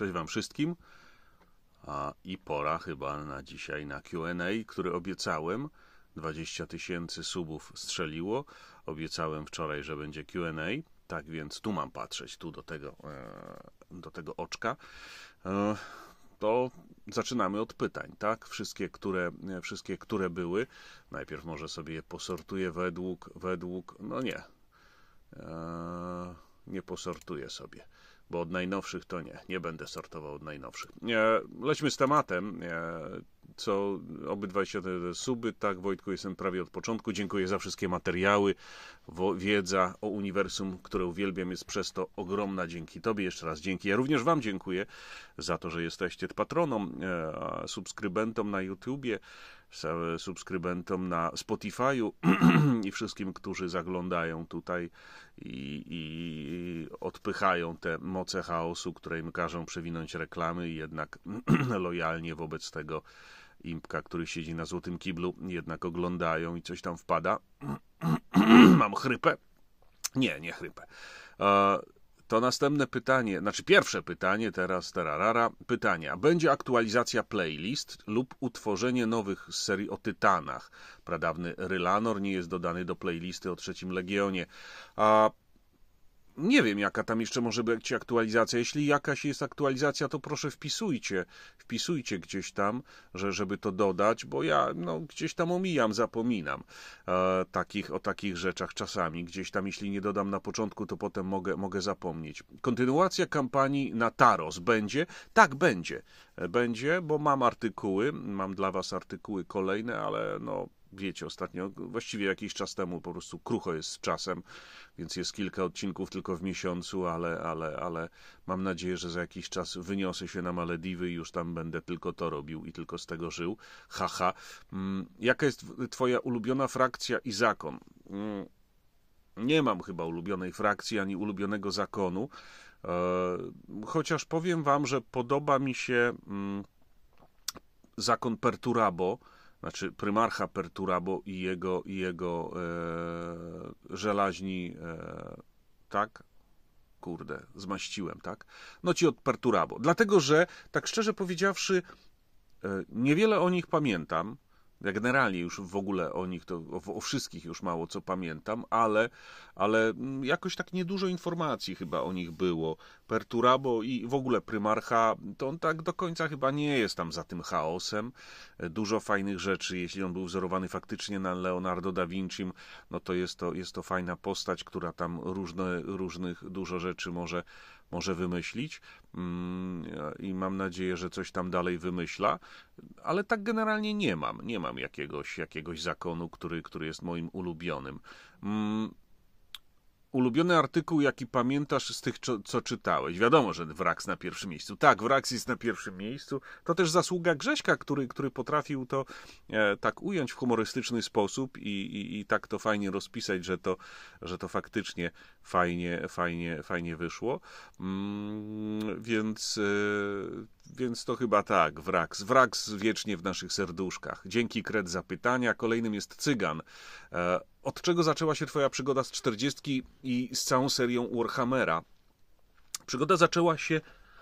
Cześć Wam wszystkim. A, I pora chyba na dzisiaj na QA, który obiecałem. 20 tysięcy subów strzeliło. Obiecałem wczoraj, że będzie QA. Tak więc tu mam patrzeć, tu do tego, e, do tego oczka. E, to zaczynamy od pytań, tak? Wszystkie które, e, wszystkie, które były. Najpierw może sobie je posortuję według, według. No nie. Nie posortuję sobie bo od najnowszych to nie, nie będę sortował od najnowszych. E, lećmy z tematem co obydwaj się te suby. Tak, Wojtku, jestem prawie od początku. Dziękuję za wszystkie materiały. Wiedza o uniwersum, które uwielbiam, jest przez to ogromna. Dzięki Tobie jeszcze raz dzięki. Ja również Wam dziękuję za to, że jesteście patroną, e, subskrybentom na YouTubie e, subskrybentom na Spotify'u i wszystkim, którzy zaglądają tutaj i, i, odpychają te moce chaosu, które im każą przewinąć reklamy i jednak lojalnie wobec tego impka, który siedzi na złotym kiblu, jednak oglądają i coś tam wpada. Mam chrypę? Nie, nie chrypę. To następne pytanie, znaczy pierwsze pytanie, teraz terarara, pytania. Będzie aktualizacja playlist lub utworzenie nowych serii o Tytanach? Pradawny Rylanor nie jest dodany do playlisty o trzecim Legionie. A nie wiem, jaka tam jeszcze może być aktualizacja. Jeśli jakaś jest aktualizacja, to proszę wpisujcie, wpisujcie gdzieś tam, że, żeby to dodać, bo ja no, gdzieś tam omijam, zapominam e, takich, o takich rzeczach czasami. Gdzieś tam, jeśli nie dodam na początku, to potem mogę, mogę zapomnieć. Kontynuacja kampanii na Taros będzie? Tak, będzie. E, będzie, bo mam artykuły, mam dla Was artykuły kolejne, ale no, wiecie, ostatnio, właściwie jakiś czas temu po prostu krucho jest z czasem, więc jest kilka odcinków tylko w miesiącu, ale, ale, ale mam nadzieję, że za jakiś czas wyniosę się na Malediwy i już tam będę tylko to robił i tylko z tego żył. Haha. Ha. Mm, jaka jest twoja ulubiona frakcja i zakon? Mm, nie mam chyba ulubionej frakcji ani ulubionego zakonu, e, chociaż powiem wam, że podoba mi się mm, zakon Perturabo, znaczy prymarcha Perturabo i jego, i jego e, żelaźni, e, tak? Kurde, zmaściłem, tak? No ci od Perturabo. Dlatego, że tak szczerze powiedziawszy, e, niewiele o nich pamiętam. Ja generalnie już w ogóle o nich, to, o, o, wszystkich już mało co pamiętam, ale, ale mm, jakoś tak niedużo informacji chyba o nich było. Perturabo i w ogóle Prymarcha, to on tak do końca chyba nie jest tam za tym chaosem. E, dużo fajnych rzeczy, jeśli on był wzorowany faktycznie na Leonardo da Vincim, no to jest to, jest to fajna postać, która tam różne, różnych dużo rzeczy może może wymyślić mm, i mam nadzieję, że coś tam dalej wymyśla, ale tak generalnie nie mam. Nie mam jakiegoś, jakiegoś zakonu, który, który jest moim ulubionym. Mm, ulubiony artykuł, jaki pamiętasz z tych, co, co czytałeś? Wiadomo, że Wraks na pierwszym miejscu. Tak, Wraks jest na pierwszym miejscu. To też zasługa Grześka, który, który potrafił to e, tak ująć w humorystyczny sposób i, i, i, tak to fajnie rozpisać, że to, że to faktycznie fajnie, fajnie, fajnie wyszło. Mm, więc... E, więc to chyba tak, Wraks. Wraks wiecznie w naszych serduszkach. Dzięki Kret za pytania. Kolejnym jest Cygan. E, od czego zaczęła się Twoja przygoda z 40 i z całą serią Warhammera? Przygoda zaczęła się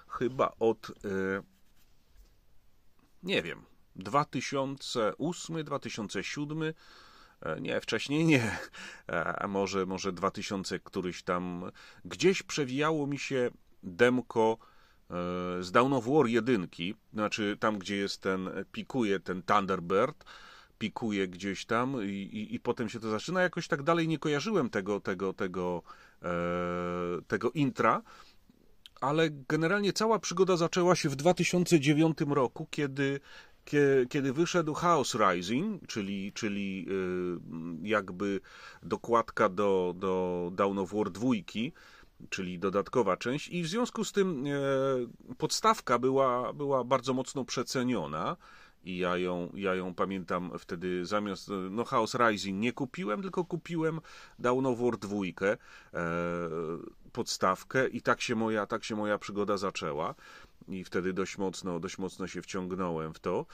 chyba od. E, nie wiem. 2008, 2007. E, nie, wcześniej nie. E, a może, może 2000 któryś tam. Gdzieś przewijało mi się demko z Down of War 1, znaczy tam, gdzie jest ten, pikuje ten Thunderbird, pikuje gdzieś tam i, i, i, potem się to zaczyna. Jakoś tak dalej nie kojarzyłem tego, tego, tego, e, tego intra, ale generalnie cała przygoda zaczęła się w 2009 roku, kiedy, kie, kiedy wyszedł House Rising, czyli, czyli e, jakby dokładka do, do Dawn of War 2, czyli dodatkowa część i w związku z tym e, podstawka była, była bardzo mocno przeceniona i ja ją, ja ją pamiętam wtedy zamiast, no House Rising nie kupiłem, tylko kupiłem Dawn of War 2, e, podstawkę i tak się, moja, tak się moja przygoda zaczęła i wtedy dość mocno, dość mocno się wciągnąłem w to.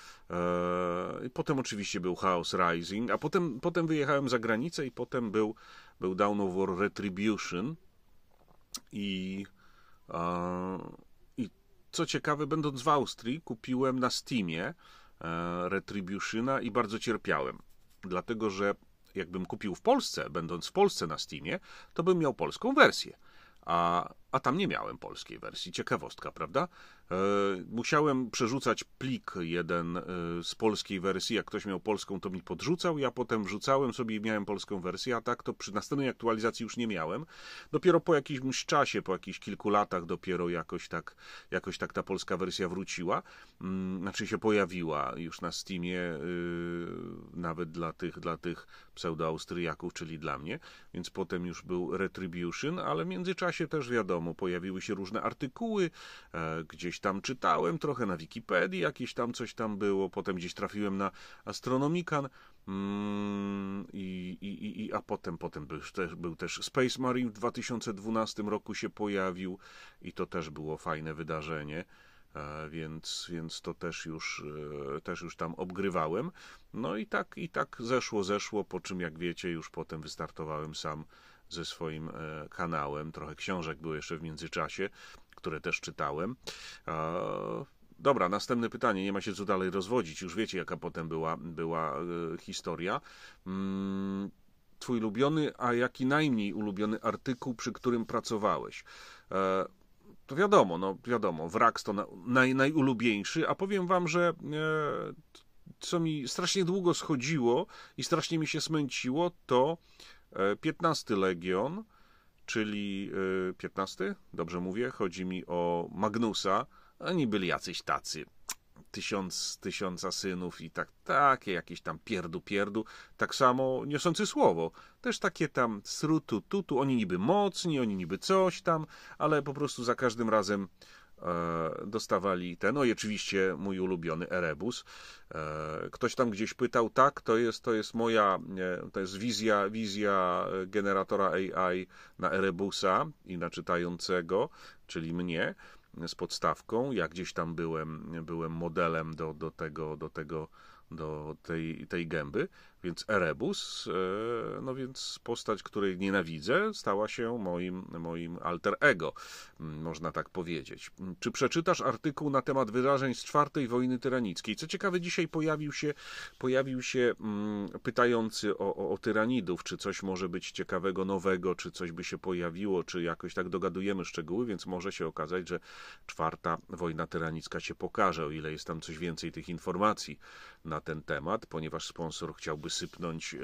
E, potem oczywiście był Chaos Rising, a potem, potem wyjechałem za granicę i potem był, był Dawn of War Retribution i... i co ciekawe, będąc w Austrii, kupiłem na Steamie E, Retributiona i bardzo cierpiałem. Dlatego, że jakbym kupił w Polsce, będąc w Polsce na Steamie, to bym miał polską wersję. A a tam nie miałem polskiej wersji. Ciekawostka, prawda? E, musiałem przerzucać plik jeden e, z polskiej wersji. Jak ktoś miał polską, to mi podrzucał. Ja potem wrzucałem sobie i miałem polską wersję, a tak to przy następnej aktualizacji już nie miałem. Dopiero po jakimś czasie, po jakichś kilku latach, dopiero jakoś tak, jakoś tak ta polska wersja wróciła. Mm, znaczy się pojawiła już na Steamie, e, nawet dla tych, dla tych austriaków, czyli dla mnie. Więc potem już był Retribution, ale w międzyczasie też wiadomo, wiadomo, pojawiły się różne artykuły, e, gdzieś tam czytałem trochę na Wikipedii, jakieś tam coś tam było, potem gdzieś trafiłem na Astronomikan. Mm, i, i, i, a potem, potem był, też, był też Space Marine w 2012 roku się pojawił i to też było fajne wydarzenie, e, więc, więc to też już, e, też już tam obgrywałem. No i tak, i tak zeszło, zeszło, po czym jak wiecie już potem wystartowałem sam ze swoim e, kanałem. Trochę książek było jeszcze w międzyczasie, które też czytałem. Dobra, następne pytanie. Nie ma się co dalej rozwodzić. Już wiecie, jaka potem była, była e, historia. Mm, twój ulubiony, a jaki najmniej ulubiony artykuł, przy którym pracowałeś? E, to wiadomo, no wiadomo, Wrak, to naj, najulubieńszy, a powiem wam, że co mi strasznie długo schodziło i strasznie mi się smęciło, to 15 e, Legion, czyli 15, e, dobrze mówię, chodzi mi o Magnusa, oni byli jacyś tacy. Tysiąc, tysiąca synów i tak, takie jakieś tam pierdu, pierdu. Tak samo niosący słowo. Też takie tam srutu, tutu, oni niby mocni, oni niby coś tam, ale po prostu za każdym razem E, dostawali te. No i oczywiście mój ulubiony Erebus. E, ktoś tam gdzieś pytał, tak, to jest, to jest moja, to jest wizja, wizja generatora AI na Erebusa i na czytającego, czyli mnie z podstawką. Ja gdzieś tam byłem, byłem modelem do, do tego, do tego, do tej, tej gęby. Więc Erebus, e, no więc postać, której nienawidzę, stała się moim, moim alter ego, można tak powiedzieć. Czy przeczytasz artykuł na temat wydarzeń z czwartej wojny tyranickiej? Co ciekawe, dzisiaj pojawił się, pojawił się pytający o, o, o tyranidów, czy coś może być ciekawego, nowego, czy coś by się pojawiło, czy jakoś tak dogadujemy szczegóły, więc może się okazać, że czwarta wojna tyranicka się pokaże, o ile jest tam coś więcej tych informacji na ten temat, ponieważ sponsor chciałby sypnąć e,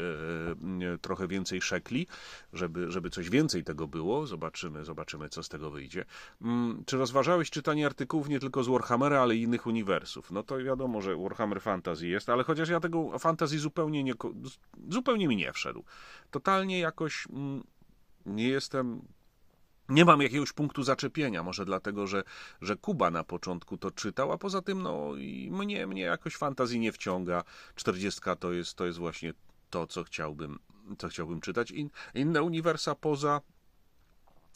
e, trochę więcej szekli, żeby, żeby coś więcej tego było. Zobaczymy, zobaczymy, co z tego wyjdzie. Mm, czy rozważałeś czytanie artykułów nie tylko z Warhammera, ale i innych uniwersów? No to wiadomo, że Warhammer Fantasy jest, ale chociaż ja tego Fantasy zupełnie, nie, zupełnie mi nie wszedł. Totalnie jakoś mm, nie jestem nie mam jakiegoś punktu zaczepienia, może dlatego, że, że Kuba na początku to czytał, a poza tym no, i mnie, mnie jakoś fantazji nie wciąga. 40 to jest, to jest właśnie to, co chciałbym, co chciałbym czytać. In, inne uniwersa poza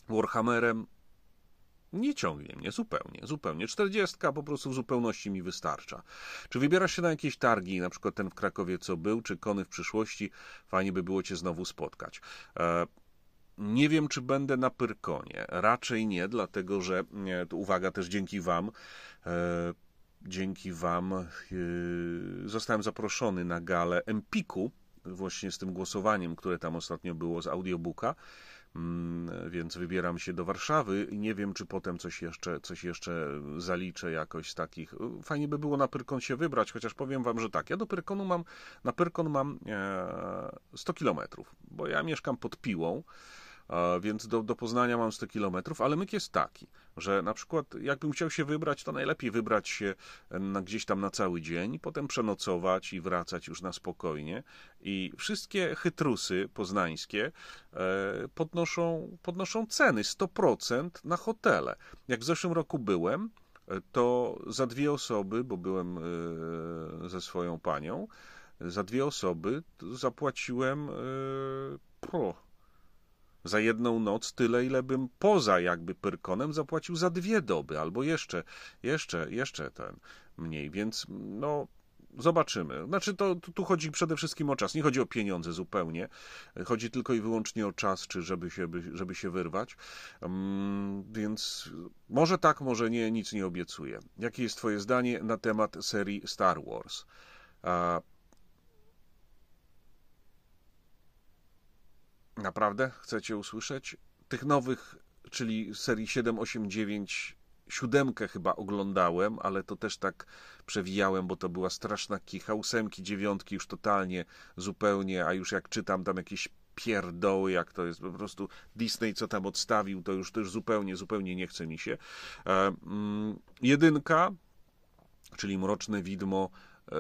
Warhammerem nie ciągnie mnie zupełnie, zupełnie. 40 po prostu w zupełności mi wystarcza. Czy wybierasz się na jakieś targi, na przykład ten w Krakowie, co był, czy kony w przyszłości, fajnie by było Cię znowu spotkać. E, nie wiem, czy będę na Pyrkonie. Raczej nie, dlatego że, uwaga, też dzięki Wam, e, dzięki Wam e, zostałem zaproszony na galę Empiku, właśnie z tym głosowaniem, które tam ostatnio było z audiobooka mm, więc wybieram się do Warszawy i nie wiem, czy potem coś jeszcze, coś jeszcze zaliczę jakoś z takich. Fajnie by było na Pyrkon się wybrać, chociaż powiem wam, że tak, ja do Pyrkonu mam, na Pyrkon mam 100 e, kilometrów, bo ja mieszkam pod Piłą, więc do, do Poznania mam 100 kilometrów, ale myk jest taki, że na przykład jakbym chciał się wybrać, to najlepiej wybrać się e, na, gdzieś tam na cały dzień, potem przenocować i wracać już na spokojnie. I wszystkie chytrusy poznańskie e, podnoszą, podnoszą ceny 100% na hotele. Jak w zeszłym roku byłem, e, to za dwie osoby, bo byłem ze swoją panią, za dwie osoby zapłaciłem pro, za jedną noc tyle, ile bym poza jakby Pyrkonem zapłacił za dwie doby, albo jeszcze, jeszcze, jeszcze ten mniej, więc no zobaczymy. Znaczy, to tu chodzi przede wszystkim o czas. Nie chodzi o pieniądze zupełnie. Chodzi tylko i wyłącznie o czas, czy żeby się, żeby się wyrwać. Um, więc może tak, może nie, nic nie obiecuję. Jakie jest Twoje zdanie na temat serii Star Wars? A Naprawdę chcecie usłyszeć? Tych nowych, czyli serii 7, 8, 9, 7 chyba oglądałem, ale to też tak przewijałem, bo to była straszna kicha. 8, dziewiątki już totalnie, zupełnie, a już jak czytam tam jakieś pierdoły, jak to jest po prostu Disney, co tam odstawił, to już też zupełnie, zupełnie nie chce mi się. E, mm, jedynka, czyli Mroczne Widmo, e,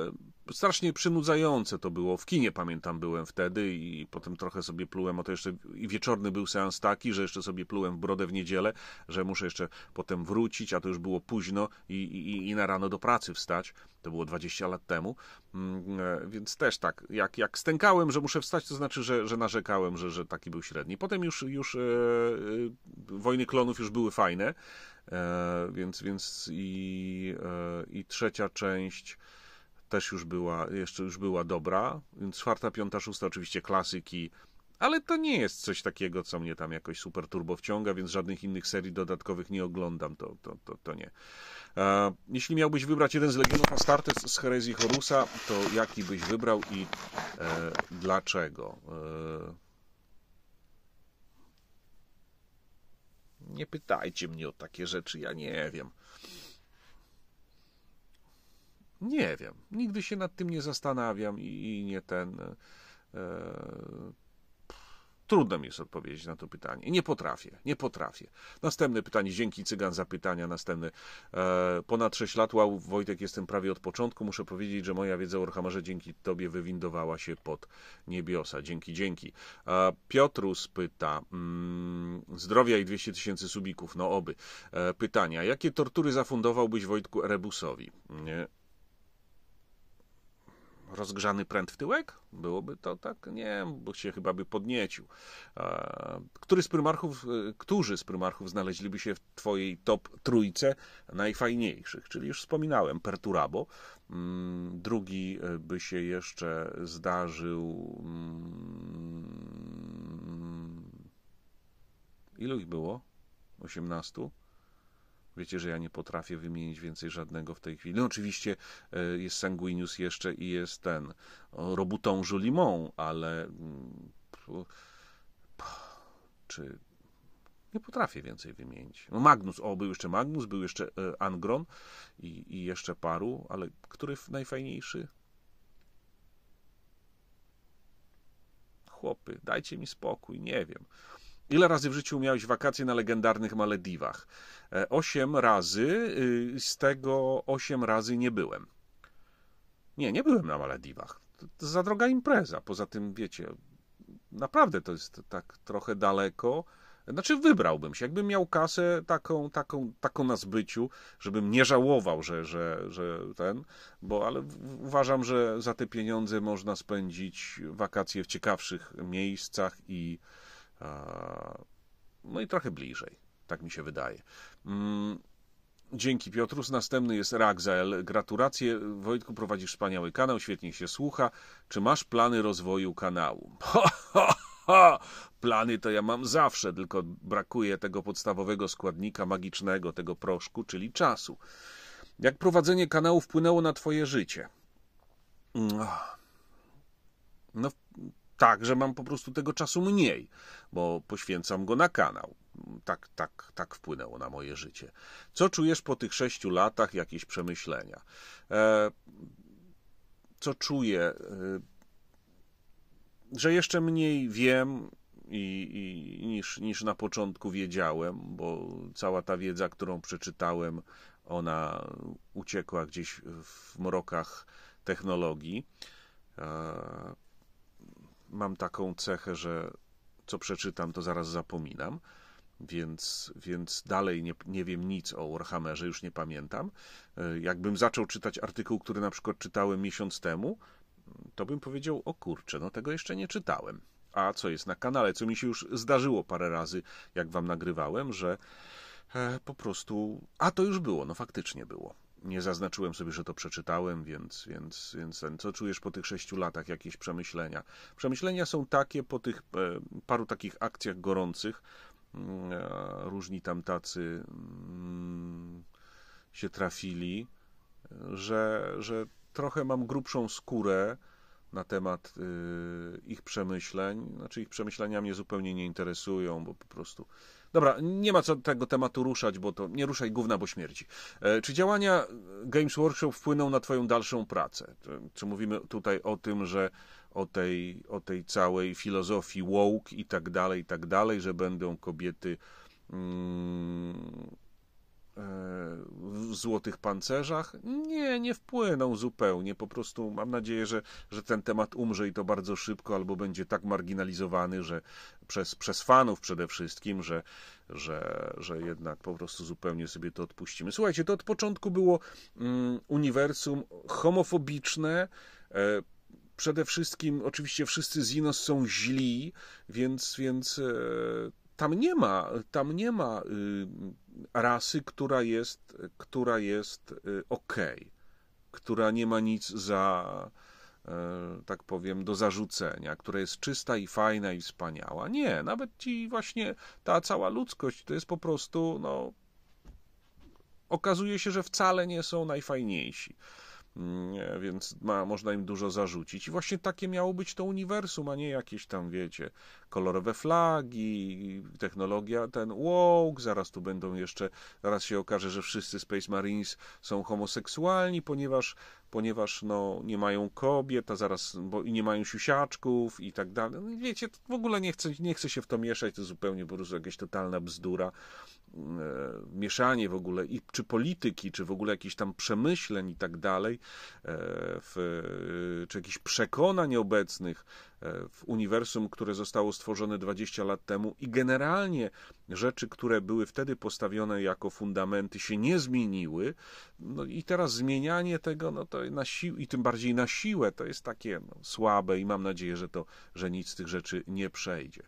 strasznie przynudzające to było. W kinie pamiętam byłem wtedy i potem trochę sobie plułem, o to jeszcze i wieczorny był seans taki, że jeszcze sobie plułem w brodę w niedzielę, że muszę jeszcze potem wrócić, a to już było późno i, i, i na rano do pracy wstać. To było 20 lat temu. Mm, e, więc też tak, jak, jak stękałem, że muszę wstać, to znaczy, że, że narzekałem, że, że taki był średni. Potem już, już e, e, wojny klonów już były fajne, e, więc, więc i, e, i trzecia część też już była, jeszcze już była dobra. Czwarta, piąta, szósta oczywiście klasyki, ale to nie jest coś takiego, co mnie tam jakoś super turbo wciąga, więc żadnych innych serii dodatkowych nie oglądam, to, to, to, to nie. E, jeśli miałbyś wybrać jeden z Legionów Astartes z herezji Horusa, to jaki byś wybrał i e, dlaczego? E, nie pytajcie mnie o takie rzeczy, ja nie wiem. Nie wiem. Nigdy się nad tym nie zastanawiam i, i nie ten. E, trudno mi jest odpowiedzieć na to pytanie. Nie potrafię, nie potrafię. Następne pytanie, dzięki Cygan za pytania. Następny E, ponad 6 lat, wow, Wojtek, jestem prawie od początku. Muszę powiedzieć, że moja wiedza o Warhammerze dzięki Tobie wywindowała się pod niebiosa. Dzięki, dzięki. E, Piotrus pyta, mm, zdrowia i 200 tysięcy subików, no oby. E, pytania, jakie tortury zafundowałbyś Wojtku Erebusowi? Nie rozgrzany pręt w tyłek? Byłoby to tak? Nie, bo się chyba by podniecił. Który z prymarchów, y, którzy z prymarchów znaleźliby się w twojej top trójce najfajniejszych? Czyli już wspominałem, Perturabo. Mm, drugi y, by się jeszcze zdarzył... Mm, ilu ich było? 18? Wiecie, że ja nie potrafię wymienić więcej żadnego w tej chwili. No, oczywiście e, jest Sanguinius jeszcze i jest ten Robuton Jolimon, ale mm, czy nie potrafię więcej wymienić. No Magnus, o, był jeszcze Magnus, był jeszcze e, Angron i, i jeszcze paru, ale który najfajniejszy? Chłopy, dajcie mi spokój, nie wiem. Ile razy w życiu miałeś wakacje na legendarnych Malediwach? E, osiem razy, y, z tego osiem razy nie byłem. Nie, nie byłem na Malediwach. To za droga impreza. Poza tym, wiecie, naprawdę to jest tak trochę daleko. Znaczy, wybrałbym się. Jakbym miał kasę taką, taką, taką na zbyciu, żebym nie żałował, że, że, że ten, bo ale uważam, że za te pieniądze można spędzić wakacje w ciekawszych miejscach i, no i trochę bliżej, tak mi się wydaje. Mm, dzięki Piotrus. Następny jest Ragzael. Gratulacje. Wojtku, prowadzisz wspaniały kanał, świetnie się słucha. Czy masz plany rozwoju kanału? Ho, Plany to ja mam zawsze, tylko brakuje tego podstawowego składnika magicznego, tego proszku, czyli czasu. Jak prowadzenie kanału wpłynęło na twoje życie? Mm, no, tak, że mam po prostu tego czasu mniej, bo poświęcam go na kanał. Tak, tak, tak wpłynęło na moje życie. Co czujesz po tych sześciu latach? Jakieś przemyślenia? E, co czuję? E, że jeszcze mniej wiem i, i, niż, niż na początku wiedziałem, bo cała ta wiedza, którą przeczytałem, ona uciekła gdzieś w mrokach technologii. E, mam taką cechę, że co przeczytam, to zaraz zapominam, więc, więc dalej nie, nie wiem nic o Warhammerze, już nie pamiętam. E, jakbym zaczął czytać artykuł, który na przykład czytałem miesiąc temu, to bym powiedział, o kurczę, no tego jeszcze nie czytałem. A co jest na kanale, co mi się już zdarzyło parę razy, jak wam nagrywałem, że e, po prostu, a to już było, no faktycznie było nie zaznaczyłem sobie, że to przeczytałem, więc, więc, więc ten, co czujesz po tych sześciu latach, jakieś przemyślenia? Przemyślenia są takie po tych e, paru takich akcjach gorących, mm, e, różni tam tacy mm, się trafili, że, że trochę mam grubszą skórę na temat y, ich przemyśleń. Znaczy, ich przemyślenia mnie zupełnie nie interesują, bo po prostu Dobra, nie ma co tego tematu ruszać, bo to nie ruszaj gówna, bo śmierci. E, czy działania Games Workshop wpłyną na Twoją dalszą pracę? E, czy mówimy tutaj o tym, że o tej, o tej całej filozofii woke i tak dalej, i tak dalej, że będą kobiety. Mm, w złotych pancerzach. Nie, nie wpłynął zupełnie. Po prostu mam nadzieję, że, że ten temat umrze i to bardzo szybko, albo będzie tak marginalizowany, że przez, przez fanów przede wszystkim, że, że, że jednak po prostu zupełnie sobie to odpuścimy. Słuchajcie, to od początku było mm, uniwersum homofobiczne. E, przede wszystkim, oczywiście wszyscy z Inos są źli, więc, więc e, tam nie ma, tam nie ma y, rasy, która jest, która jest y, ok, która nie ma nic za, e, tak powiem, do zarzucenia, która jest czysta i fajna i wspaniała. Nie, nawet ci właśnie ta cała ludzkość to jest po prostu, no, okazuje się, że wcale nie są najfajniejsi. Mm, e, więc ma, można im dużo zarzucić. I właśnie takie miało być to uniwersum, a nie jakieś tam, wiecie, kolorowe flagi, technologia, ten woke, zaraz tu będą jeszcze, zaraz się okaże, że wszyscy Space Marines są homoseksualni, ponieważ, ponieważ no, nie mają kobiet, a zaraz bo, nie mają siusiaczków i tak dalej. No wiecie, w ogóle nie chcę, nie chce się w to mieszać, to zupełnie po prostu jakaś totalna bzdura. E, mieszanie w ogóle i czy polityki, czy w ogóle jakichś tam przemyśleń i tak dalej, e, w, e, czy jakichś przekonań obecnych E, w uniwersum, które zostało stworzone 20 lat temu i generalnie rzeczy, które były wtedy postawione jako fundamenty, się nie zmieniły. No i teraz zmienianie tego, no to na sił, i tym bardziej na siłę, to jest takie no, słabe i mam nadzieję, że to, że nic z tych rzeczy nie przejdzie.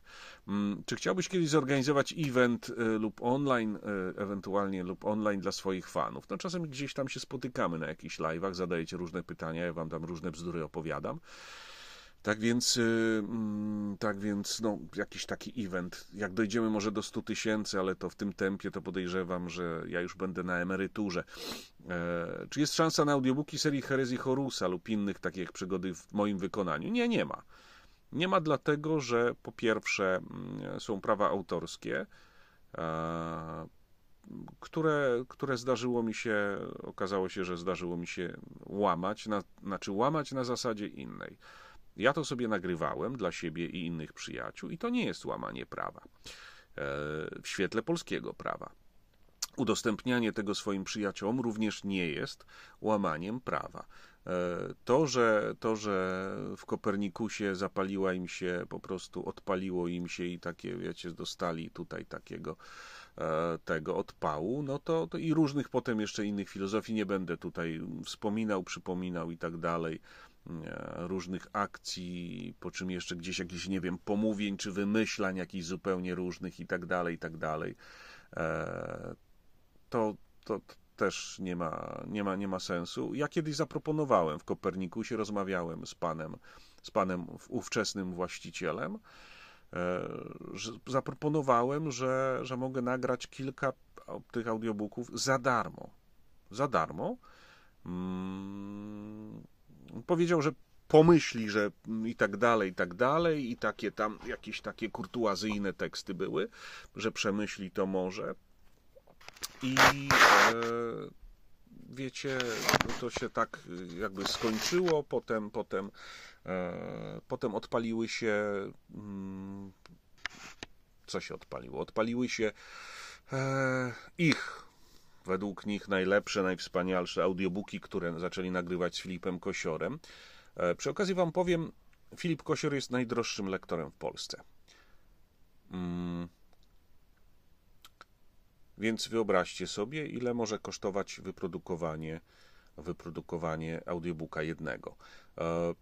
Mm, czy chciałbyś kiedyś zorganizować event e, lub online, e, ewentualnie lub online dla swoich fanów? No czasem gdzieś tam się spotykamy na jakichś live'ach, zadajecie różne pytania, ja wam tam różne bzdury opowiadam. Tak więc, y, mm, tak więc no, jakiś taki event. Jak dojdziemy może do 100 tysięcy, ale to w tym tempie, to podejrzewam, że ja już będę na emeryturze. E, czy jest szansa na audiobooki serii Herezji Horusa lub innych takich przygody w moim wykonaniu? Nie, nie ma. Nie ma dlatego, że po pierwsze mm, są prawa autorskie, e, które, które zdarzyło mi się, okazało się, że zdarzyło mi się łamać, na, znaczy łamać na zasadzie innej. Ja to sobie nagrywałem dla siebie i innych przyjaciół, i to nie jest łamanie prawa e, w świetle polskiego prawa. Udostępnianie tego swoim przyjaciołom również nie jest łamaniem prawa. E, to że, to, że w Kopernikusie zapaliła im się, po prostu odpaliło im się i takie, wiecie, dostali tutaj takiego e, tego odpału, no to, to i różnych potem jeszcze innych filozofii nie będę tutaj wspominał, przypominał i tak dalej różnych akcji, po czym jeszcze gdzieś jakichś, nie wiem, pomówień czy wymyślań jakichś zupełnie różnych i tak dalej, i tak dalej. E, to, to też nie ma, nie, ma, nie ma sensu. Ja kiedyś zaproponowałem w Kopernikusie, rozmawiałem z panem, z panem ówczesnym właścicielem, e, zaproponowałem, że, że mogę nagrać kilka tych audiobooków za darmo. Za darmo. Mm, powiedział, że pomyśli, że i tak dalej, i tak dalej, i takie tam jakieś takie kurtuazyjne teksty były, że przemyśli to może. I e, wiecie, to się tak jakby skończyło, potem, potem, e, potem odpaliły się. Mm, co się odpaliło? Odpaliły się e, ich według nich najlepsze, najwspanialsze audiobooki, które zaczęli nagrywać z Filipem Kosiorem. E, przy okazji Wam powiem, Filip Kosior jest najdroższym lektorem w Polsce. Mm. Więc wyobraźcie sobie, ile może kosztować wyprodukowanie, wyprodukowanie audiobooka jednego. E,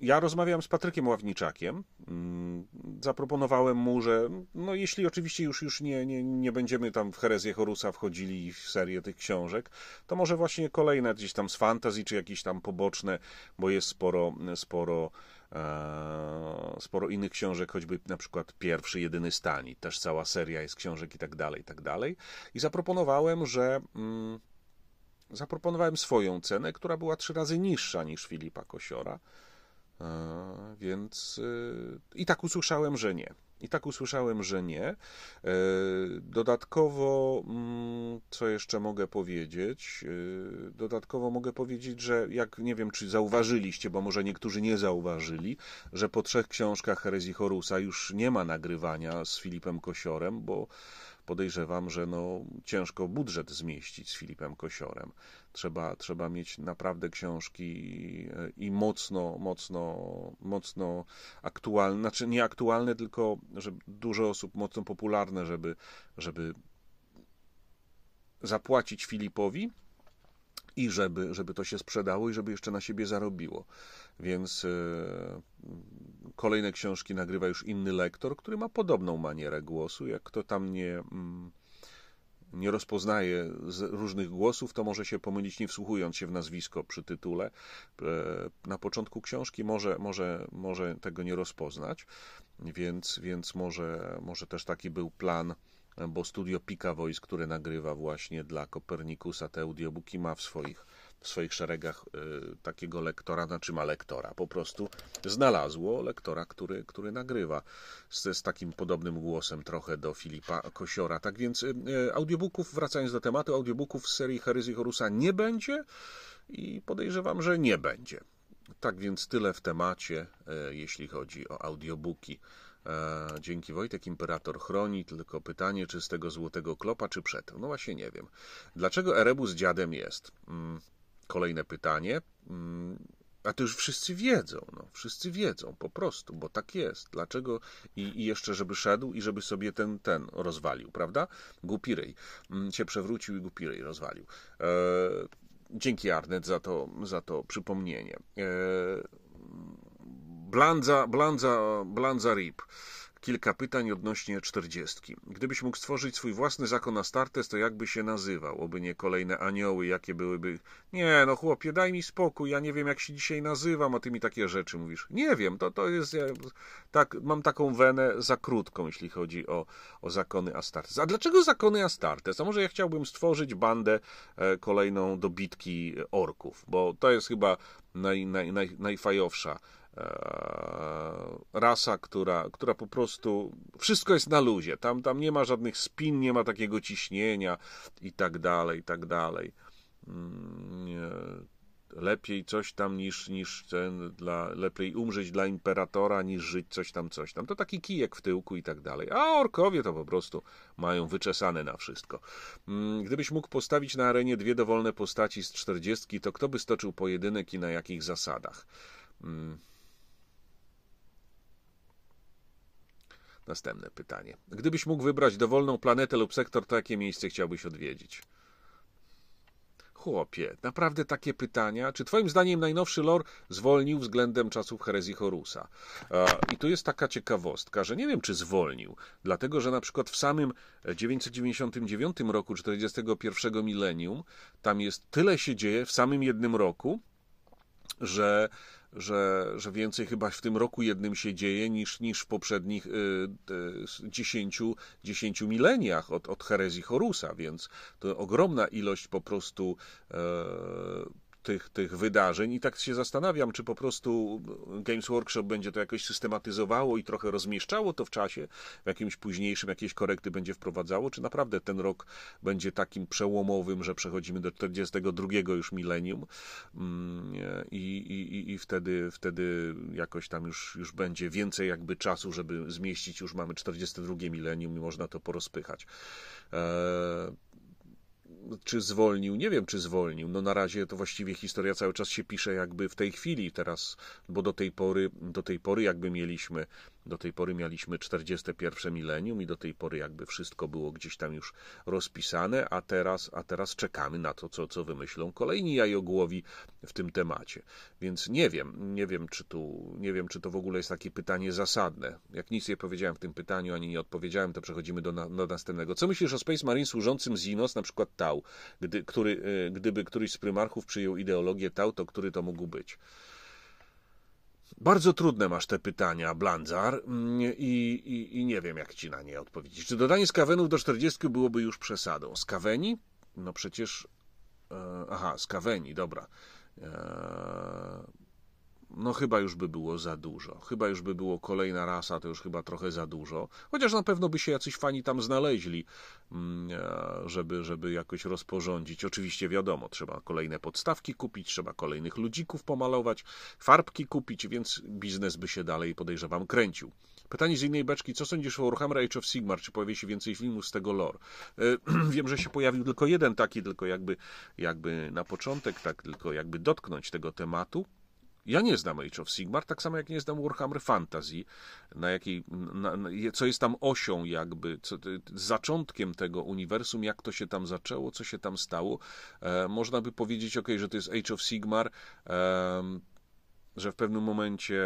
ja rozmawiałem z Patrykiem Ławniczakiem. Mm, zaproponowałem mu, że no jeśli oczywiście już, już nie, nie, nie będziemy tam w herezję Horusa wchodzili w serię tych książek, to może właśnie kolejne gdzieś tam z fantazji, czy jakieś tam poboczne, bo jest sporo, sporo, e, sporo innych książek, choćby na przykład pierwszy, jedyny Stani. Też cała seria jest książek i tak dalej, i tak dalej. I zaproponowałem, że... Mm, zaproponowałem swoją cenę, która była trzy razy niższa niż Filipa Kosiora. Więc y, i tak usłyszałem, że nie. I tak usłyszałem, że nie. E, dodatkowo, mm, co jeszcze mogę powiedzieć? E, dodatkowo mogę powiedzieć, że jak nie wiem, czy zauważyliście, bo może niektórzy nie zauważyli, że po trzech książkach Herezji Horusa już nie ma nagrywania z Filipem Kosiorem, bo podejrzewam, że no, ciężko budżet zmieścić z Filipem Kosiorem. Trzeba, trzeba mieć naprawdę książki i, mocno, mocno, mocno aktualne, znaczy nie aktualne, tylko żeby dużo osób mocno popularne, żeby, żeby zapłacić Filipowi i żeby, żeby to się sprzedało i żeby jeszcze na siebie zarobiło. Więc e, kolejne książki nagrywa już inny lektor, który ma podobną manierę głosu. Jak kto tam nie. Mm, nie rozpoznaje różnych głosów, to może się pomylić, nie wsłuchując się w nazwisko przy tytule. E, na początku książki może, może, może tego nie rozpoznać, więc, więc może, może też taki był plan bo studio Pika Voice, które nagrywa właśnie dla Kopernikusa te audiobooki, ma w swoich w swoich szeregach y, takiego lektora, znaczy ma lektora, po prostu znalazło lektora, który, który nagrywa z, z takim podobnym głosem trochę do Filipa Kosiora. Tak więc y, audiobooków, wracając do tematu, audiobooków z serii Heryzy Horusa nie będzie i podejrzewam, że nie będzie. Tak więc tyle w temacie, y, jeśli chodzi o audiobooki. E, dzięki Wojtek, imperator chroni, tylko pytanie, czy z tego złotego klopa, czy przed? No właśnie nie wiem. Dlaczego Erebus dziadem jest? Mm. Kolejne pytanie. Mm, a to już wszyscy wiedzą, no, wszyscy wiedzą po prostu, bo tak jest. Dlaczego I, i jeszcze, żeby szedł i żeby sobie ten, ten rozwalił, prawda? Głupirej cię mm, przewrócił i głupirej rozwalił. E, dzięki Arnet za to, za to przypomnienie. E, Blanza, Blanza, Blanza Rip. Kilka pytań odnośnie czterdziestki. Gdybyś mógł stworzyć swój własny zakon Astartes, to jakby się nazywał? Oby nie kolejne anioły, jakie byłyby... Nie, no chłopie, daj mi spokój, ja nie wiem, jak się dzisiaj nazywam, a ty mi takie rzeczy mówisz. Nie wiem, to, to jest... Ja, tak, mam taką wenę za krótką, jeśli chodzi o, o zakony Astartes. A dlaczego zakony Astartes? A może ja chciałbym stworzyć bandę e, kolejną bitki orków, bo to jest chyba naj, naj, naj najfajowsza E, rasa, która, która po prostu wszystko jest na luzie. Tam, tam nie ma żadnych spin, nie ma takiego ciśnienia i tak dalej, i tak dalej. Mm, lepiej coś tam niż, niż ten dla, lepiej umrzeć dla imperatora niż żyć coś tam, coś tam. To taki kijek w tyłku i tak dalej. A orkowie to po prostu mają wyczesane na wszystko. Mm, gdybyś mógł postawić na arenie dwie dowolne postaci z czterdziestki, to kto by stoczył pojedynek i na jakich zasadach? Mm. Następne pytanie. Gdybyś mógł wybrać dowolną planetę lub sektor, to jakie miejsce chciałbyś odwiedzić? Chłopie, naprawdę takie pytania? Czy twoim zdaniem najnowszy lore zwolnił względem czasów herezji Horusa? I tu jest taka ciekawostka, że nie wiem, czy zwolnił, dlatego że na przykład w samym 999 roku 41 milenium tam jest tyle się dzieje w samym jednym roku, że że, że więcej chyba w tym roku jednym się dzieje niż, niż w poprzednich y, dziesięciu, dziesięciu mileniach od, od herezji Horusa, więc to ogromna ilość po prostu e, tych, tych wydarzeń i tak się zastanawiam, czy po prostu Games Workshop będzie to jakoś systematyzowało i trochę rozmieszczało to w czasie, w jakimś późniejszym jakieś korekty będzie wprowadzało, czy naprawdę ten rok będzie takim przełomowym, że przechodzimy do 42 już milenium mm, i, i, i wtedy, wtedy jakoś tam już, już będzie więcej jakby czasu, żeby zmieścić, już mamy 42 milenium i można to porozpychać. E, czy zwolnił? Nie wiem, czy zwolnił. No na razie to właściwie historia cały czas się pisze jakby w tej chwili teraz, bo do tej pory, do tej pory jakby mieliśmy do tej pory mieliśmy 41 milenium i do tej pory jakby wszystko było gdzieś tam już rozpisane, a teraz, a teraz czekamy na to, co, co wymyślą kolejni jajogłowi w tym temacie. Więc nie wiem, nie wiem, czy tu, nie wiem, czy to w ogóle jest takie pytanie zasadne. Jak nic nie powiedziałem w tym pytaniu, ani nie odpowiedziałem, to przechodzimy do, na, do następnego. Co myślisz o Space Marine służącym z Inos, na przykład Tau? Gdy, który, y, gdyby któryś z prymarchów przyjął ideologię Tau, to który to mógł być? Bardzo trudne masz te pytania, Blanzar, mm, i, i, i, nie wiem, jak ci na nie odpowiedzieć. Czy dodanie skawenów do 40 byłoby już przesadą? Skaweni? No przecież. E, aha, skaweni, dobra. E, no chyba już by było za dużo. Chyba już by było kolejna rasa, to już chyba trochę za dużo. Chociaż na pewno by się jacyś fani tam znaleźli, mm, e, żeby, żeby jakoś rozporządzić. Oczywiście wiadomo, trzeba kolejne podstawki kupić, trzeba kolejnych ludzików pomalować, farbki kupić, więc biznes by się dalej, podejrzewam, kręcił. Pytanie z innej beczki, co sądzisz o Warhammer Age of Sigmar? Czy pojawi się więcej filmów z tego lore? E, wiem, że się pojawił tylko jeden taki, tylko jakby, jakby na początek, tak tylko jakby dotknąć tego tematu. Ja nie znam Age of Sigmar, tak samo jak nie znam Warhammer Fantasy, na jakiej, na, na, co jest tam osią jakby, co, zaczątkiem tego uniwersum, jak to się tam zaczęło, co się tam stało. E, można by powiedzieć, ok, że to jest Age of Sigmar, e, że w pewnym momencie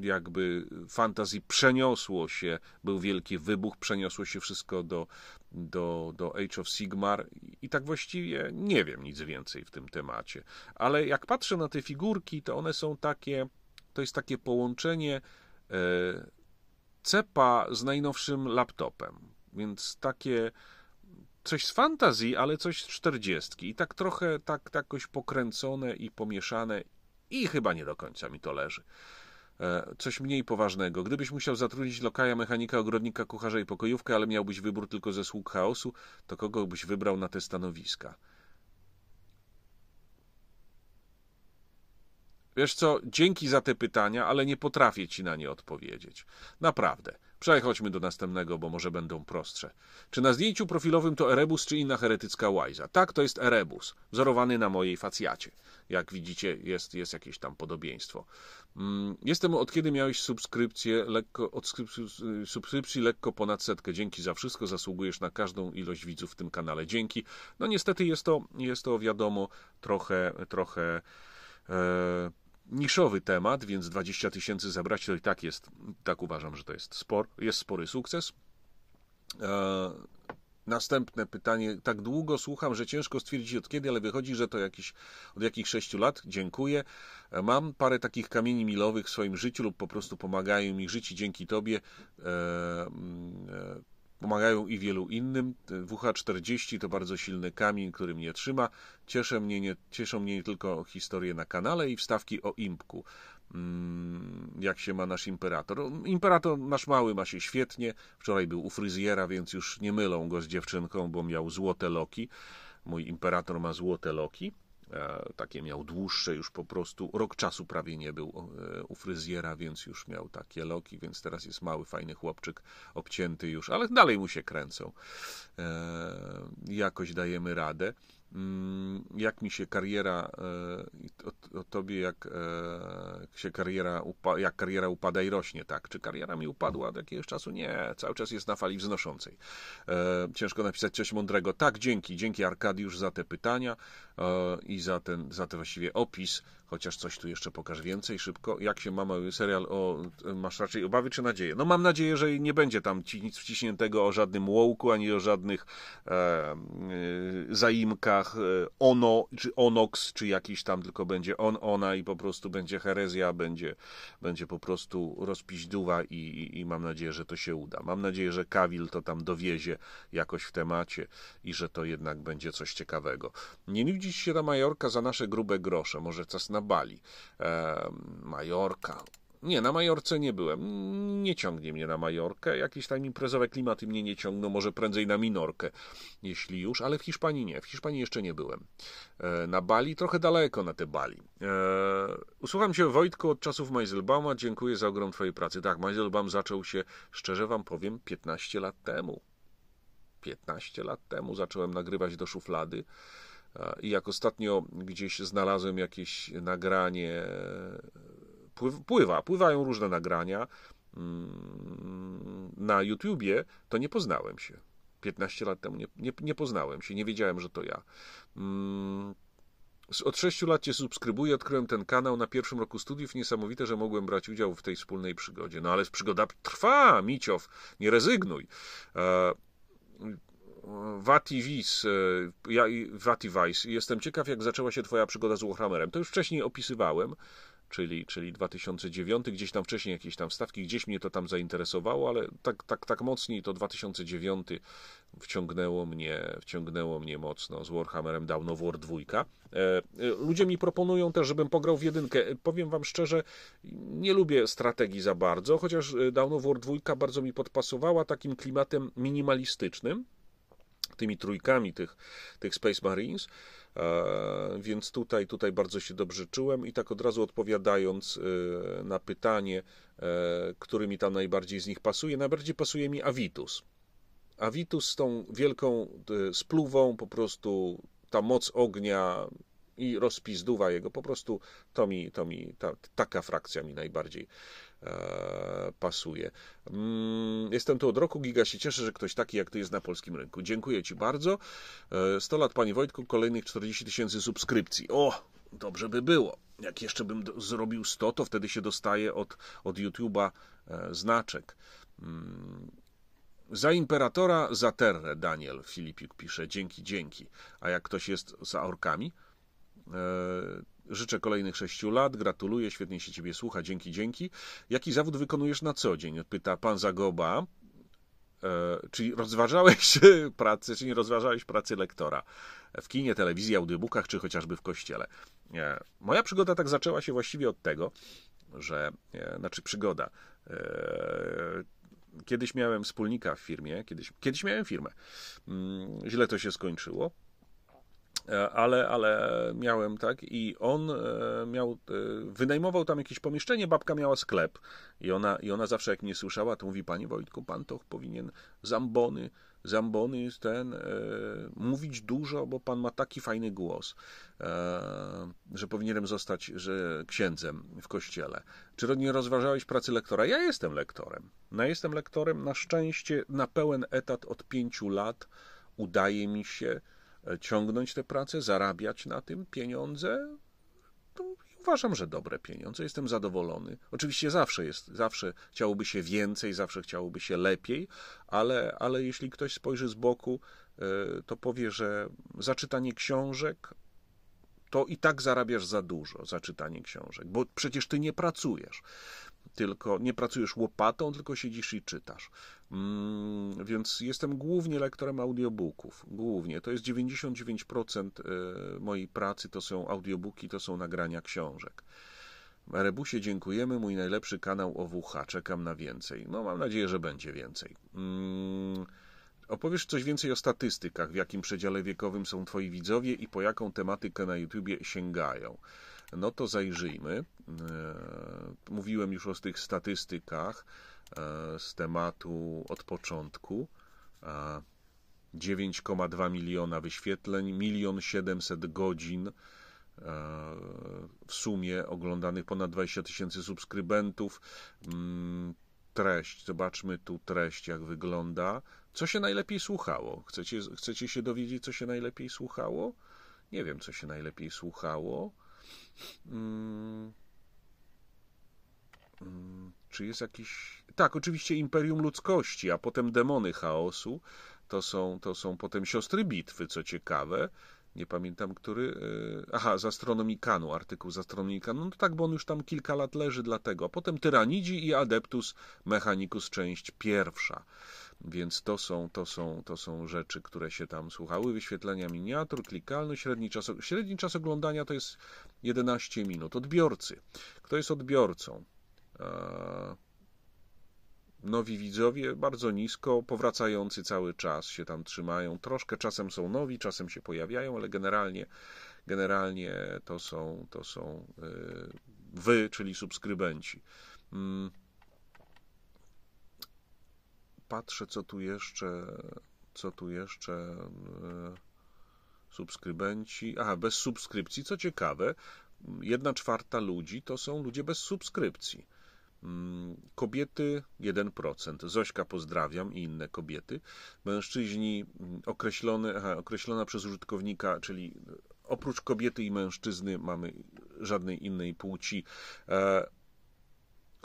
jakby fantazji przeniosło się, był wielki wybuch, przeniosło się wszystko do, do, do Age of Sigmar i tak właściwie nie wiem nic więcej w tym temacie. Ale jak patrzę na te figurki, to one są takie, to jest takie połączenie e, cepa z najnowszym laptopem, więc takie coś z fantazji, ale coś z czterdziestki i tak trochę tak, tak jakoś pokręcone i pomieszane i chyba nie do końca mi to leży. E, coś mniej poważnego. Gdybyś musiał zatrudnić lokaja, mechanika, ogrodnika, kucharza i pokojówkę, ale miałbyś wybór tylko ze sług chaosu, to kogo byś wybrał na te stanowiska? Wiesz co, dzięki za te pytania, ale nie potrafię ci na nie odpowiedzieć. Naprawdę. Przechodźmy do następnego, bo może będą prostsze. Czy na zdjęciu profilowym to Erebus, czy inna heretycka łajza? Tak, to jest Erebus, wzorowany na mojej facjacie. Jak widzicie, jest, jest jakieś tam podobieństwo. Mm, jestem od kiedy miałeś subskrypcję lekko, od y, subskrypcji lekko ponad setkę. Dzięki za wszystko, zasługujesz na każdą ilość widzów w tym kanale. Dzięki. No niestety jest to, jest to wiadomo, trochę, trochę... E, niszowy temat, więc 20 tysięcy zabrać to i tak jest, tak uważam, że to jest, spor, jest spory sukces. E, następne pytanie. Tak długo słucham, że ciężko stwierdzić od kiedy, ale wychodzi, że to jakiś, od jakichś sześciu lat. Dziękuję. E, mam parę takich kamieni milowych w swoim życiu lub po prostu pomagają mi żyć i dzięki Tobie e, e Pomagają i wielu innym. WH40 to bardzo silny kamień, który mnie trzyma. Cieszę mnie nie, cieszą mnie nie tylko historie na kanale i wstawki o Impku mm, jak się ma nasz imperator. Imperator nasz mały ma się świetnie. Wczoraj był u fryzjera, więc już nie mylą go z dziewczynką, bo miał złote loki. Mój imperator ma złote loki. E, takie miał dłuższe już po prostu, rok czasu prawie nie był e, u fryzjera, więc już miał takie loki, więc teraz jest mały, fajny chłopczyk, obcięty już, ale dalej mu się kręcą. E, jakoś dajemy radę mm, jak mi się kariera o, tobie, jak się kariera, jak kariera upada i rośnie, tak? Czy kariera mi upadła od jakiegoś czasu? Nie, cały czas jest na fali wznoszącej. Ciężko napisać coś mądrego. Tak, dzięki, dzięki Arkadiusz za te pytania. E, i za ten, za ten właściwie opis, chociaż coś tu jeszcze pokażę więcej szybko. Jak się ma mały serial o, masz raczej obawy czy nadzieję? No mam nadzieję, że nie będzie tam nic wciśniętego o żadnym łołku, ani o żadnych e, e zaimkach e, ono, czy onox, czy jakiś tam, tylko będzie on, ona i po prostu będzie herezja, będzie, będzie po prostu rozpiźduwa i, i, i mam nadzieję, że to się uda. Mam nadzieję, że Kawil to tam dowiezie jakoś w temacie i że to jednak będzie coś ciekawego. Nie dziś się da Majorka za nasze grube grosze, może czas na Bali. E, Majorka. Nie, na Majorce nie byłem. Nie ciągnie mnie na Majorkę. Jakieś tam imprezowe klimaty mnie nie ciągną, może prędzej na Minorkę, jeśli już, ale w Hiszpanii nie. W Hiszpanii jeszcze nie byłem. E, na Bali trochę daleko na te Bali. E, usłucham się Wojtku, od czasów Meiselbauma. Dziękuję za ogrom Twojej pracy. Tak, Meiselbaum zaczął się, szczerze Wam powiem, 15 lat temu. 15 lat temu zacząłem nagrywać do szuflady. I jak ostatnio gdzieś znalazłem jakieś nagranie, pływa, pływają różne nagrania mm, na YouTubie, to nie poznałem się. 15 lat temu nie, nie, nie poznałem się, nie wiedziałem, że to ja. Mm, od 6 lat Cię subskrybuję, odkryłem ten kanał na pierwszym roku studiów. Niesamowite, że mogłem brać udział w tej wspólnej przygodzie. No ale przygoda trwa, Miciow, nie rezygnuj. E, Vativis, e, ja, i Vativice. Jestem ciekaw, jak zaczęła się Twoja przygoda z Warhammerem. To już wcześniej opisywałem, czyli, czyli 2009, gdzieś tam wcześniej jakieś tam stawki, gdzieś mnie to tam zainteresowało, ale tak, tak, tak mocniej to 2009 wciągnęło mnie, wciągnęło mnie mocno z Warhammerem Dawn of War 2. E, e, ludzie mi proponują też, żebym pograł w jedynkę. Powiem wam szczerze, nie lubię strategii za bardzo, chociaż Dawn of War 2 bardzo mi podpasowała takim klimatem minimalistycznym, tymi trójkami tych, tych Space Marines. E, więc tutaj, tutaj bardzo się dobrze czułem i tak od razu odpowiadając e, na pytanie, e, który mi tam najbardziej z nich pasuje, najbardziej pasuje mi Avitus. Avitus z tą wielką spluwą, po prostu ta moc ognia i rozpizduwa jego, po prostu to mi, to mi ta, taka frakcja mi najbardziej E, pasuje. Mm, jestem tu od roku, Giga się cieszę, że ktoś taki jak ty jest na polskim rynku. Dziękuję Ci bardzo. 100 e, lat, Panie Wojtku, kolejnych 40 tysięcy subskrypcji. O, dobrze by było. Jak jeszcze bym zrobił 100, to wtedy się dostaje od, od YouTube'a e, znaczek. Mm, za imperatora, za terrę, Daniel Filipik pisze. Dzięki, dzięki. A jak ktoś jest za orkami, Życzę kolejnych sześciu lat, gratuluję, świetnie się Ciebie słucha, dzięki, dzięki. Jaki zawód wykonujesz na co dzień? Pyta pan Zagoba. E, czy rozważałeś pracę, czy nie rozważałeś pracy lektora? W kinie, telewizji, audiobookach, czy chociażby w kościele? E, moja przygoda tak zaczęła się właściwie od tego, że, e, znaczy przygoda, e, kiedyś miałem wspólnika w firmie, kiedyś, kiedyś miałem firmę. Mm, źle to się skończyło. E, ale, ale miałem tak i on e, miał, e, wynajmował tam jakieś pomieszczenie, babka miała sklep i ona, i ona zawsze jak mnie słyszała, to mówi, panie Wojtku, pan to powinien zambony, zambony jest ten, e, mówić dużo, bo pan ma taki fajny głos, e, że powinienem zostać że księdzem w kościele. Czy nie rozważałeś pracy lektora? Ja jestem lektorem. No, ja jestem lektorem, na szczęście na pełen etat od pięciu lat udaje mi się E, ciągnąć tę pracę, zarabiać na tym pieniądze. Uważam, że dobre pieniądze, jestem zadowolony. Oczywiście zawsze jest, zawsze chciałoby się więcej, zawsze chciałoby się lepiej, ale, ale jeśli ktoś spojrzy z boku, e, to powie, że zaczytanie książek to i tak zarabiasz za dużo za czytanie książek, bo przecież ty nie pracujesz tylko nie pracujesz łopatą, tylko siedzisz i czytasz. Mm, więc jestem głównie lektorem audiobooków. Głównie. To jest 99% e, mojej pracy to są audiobooki, to są nagrania książek. Rebusie dziękujemy, mój najlepszy kanał OWH. Czekam na więcej. No, mam nadzieję, że będzie więcej. Mm, opowiesz coś więcej o statystykach, w jakim przedziale wiekowym są twoi widzowie i po jaką tematykę na YouTubie sięgają no to zajrzyjmy. E, mówiłem już o tych statystykach e, z tematu od początku. 9,2 e, miliona wyświetleń, 1 700 godzin w sumie oglądanych, ponad 20 tysięcy subskrybentów. Mm, treść, zobaczmy tu treść, jak wygląda. Co się najlepiej słuchało? Chcecie, chcecie się dowiedzieć, co się najlepiej słuchało? Nie wiem, co się najlepiej słuchało. Hmm. Czy jest jakiś. Tak, oczywiście Imperium Ludzkości, a potem Demony Chaosu. To są, to są potem siostry bitwy, co ciekawe. Nie pamiętam, który. E, aha, z Astronomikanu, artykuł z Astronomikanu. No tak, bo on już tam kilka lat leży, dlatego. A potem Tyranidzi i Adeptus Mechanicus, część pierwsza. Więc to są, to, są, to są rzeczy, które się tam słuchały. Wyświetlenia miniatur, klikalny, średni czas, średni czas oglądania to jest 11 minut. Odbiorcy. Kto jest odbiorcą? Nowi widzowie bardzo nisko, powracający cały czas się tam trzymają. Troszkę czasem są nowi, czasem się pojawiają, ale generalnie, generalnie to są, to są y, wy, czyli subskrybenci. Mm patrzę, co tu jeszcze, co tu jeszcze e, subskrybenci. Aha, bez subskrypcji, co ciekawe, jedna czwarta ludzi to są ludzie bez subskrypcji. Mm, kobiety 1%. Zośka pozdrawiam i inne kobiety. Mężczyźni mm, określone aha, określona przez użytkownika, czyli oprócz kobiety i mężczyzny mamy żadnej innej płci. E,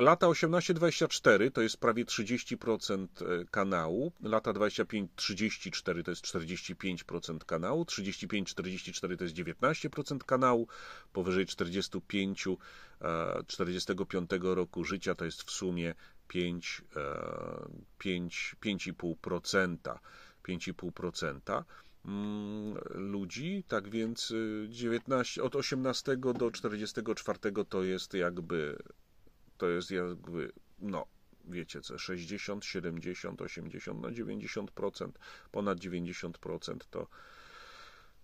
Lata 18-24 to jest prawie 30% e, kanału, lata 25-34 to jest 45% kanału, 35-44 to jest 19% kanału, powyżej 45-45 e, roku życia to jest w sumie 5, 5, 5,5%. 5,5% ludzi, tak więc 19, e, od 18 do 44 to jest jakby to jest jakby, no, wiecie co, 60, 70, 80, no 90%, ponad 90% to,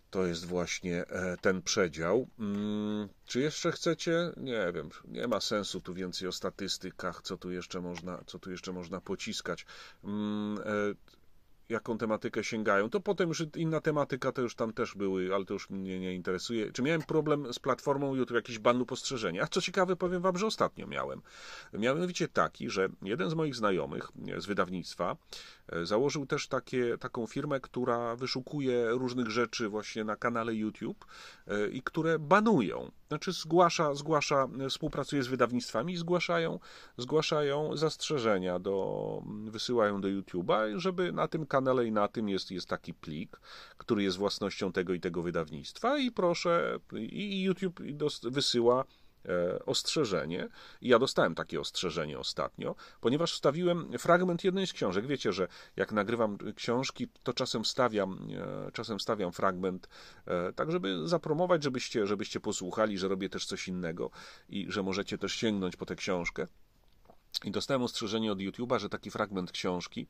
to jest właśnie e, ten przedział. Mm, czy jeszcze chcecie? Nie wiem, nie ma sensu tu więcej o statystykach, co tu jeszcze można, co tu jeszcze można pociskać. Mm, e, jaką tematykę sięgają. To potem już inna tematyka, to już tam też były, ale to już mnie nie interesuje. Czy miałem problem z platformą YouTube, jakiś ban lub ostrzeżenie? A co ciekawe, powiem wam, że ostatnio miałem. Mianowicie taki, że jeden z moich znajomych z wydawnictwa E, założył też takie, taką firmę, która wyszukuje różnych rzeczy właśnie na kanale YouTube e, i które banują. Znaczy zgłasza, zgłasza e, współpracuje z wydawnictwami i zgłaszają, zgłaszają zastrzeżenia, do, mm, wysyłają do YouTube'a, żeby na tym kanale i na tym jest, jest taki plik, który jest własnością tego i tego wydawnictwa i proszę, i YouTube wysyła E, ostrzeżenie. I ja dostałem takie ostrzeżenie ostatnio, ponieważ wstawiłem fragment jednej z książek. Wiecie, że jak nagrywam książki, to czasem stawiam, e, czasem stawiam fragment, e, tak żeby zapromować, żebyście, żebyście posłuchali, że robię też coś innego i że możecie też sięgnąć po tę książkę. I dostałem ostrzeżenie od YouTube'a, że taki fragment książki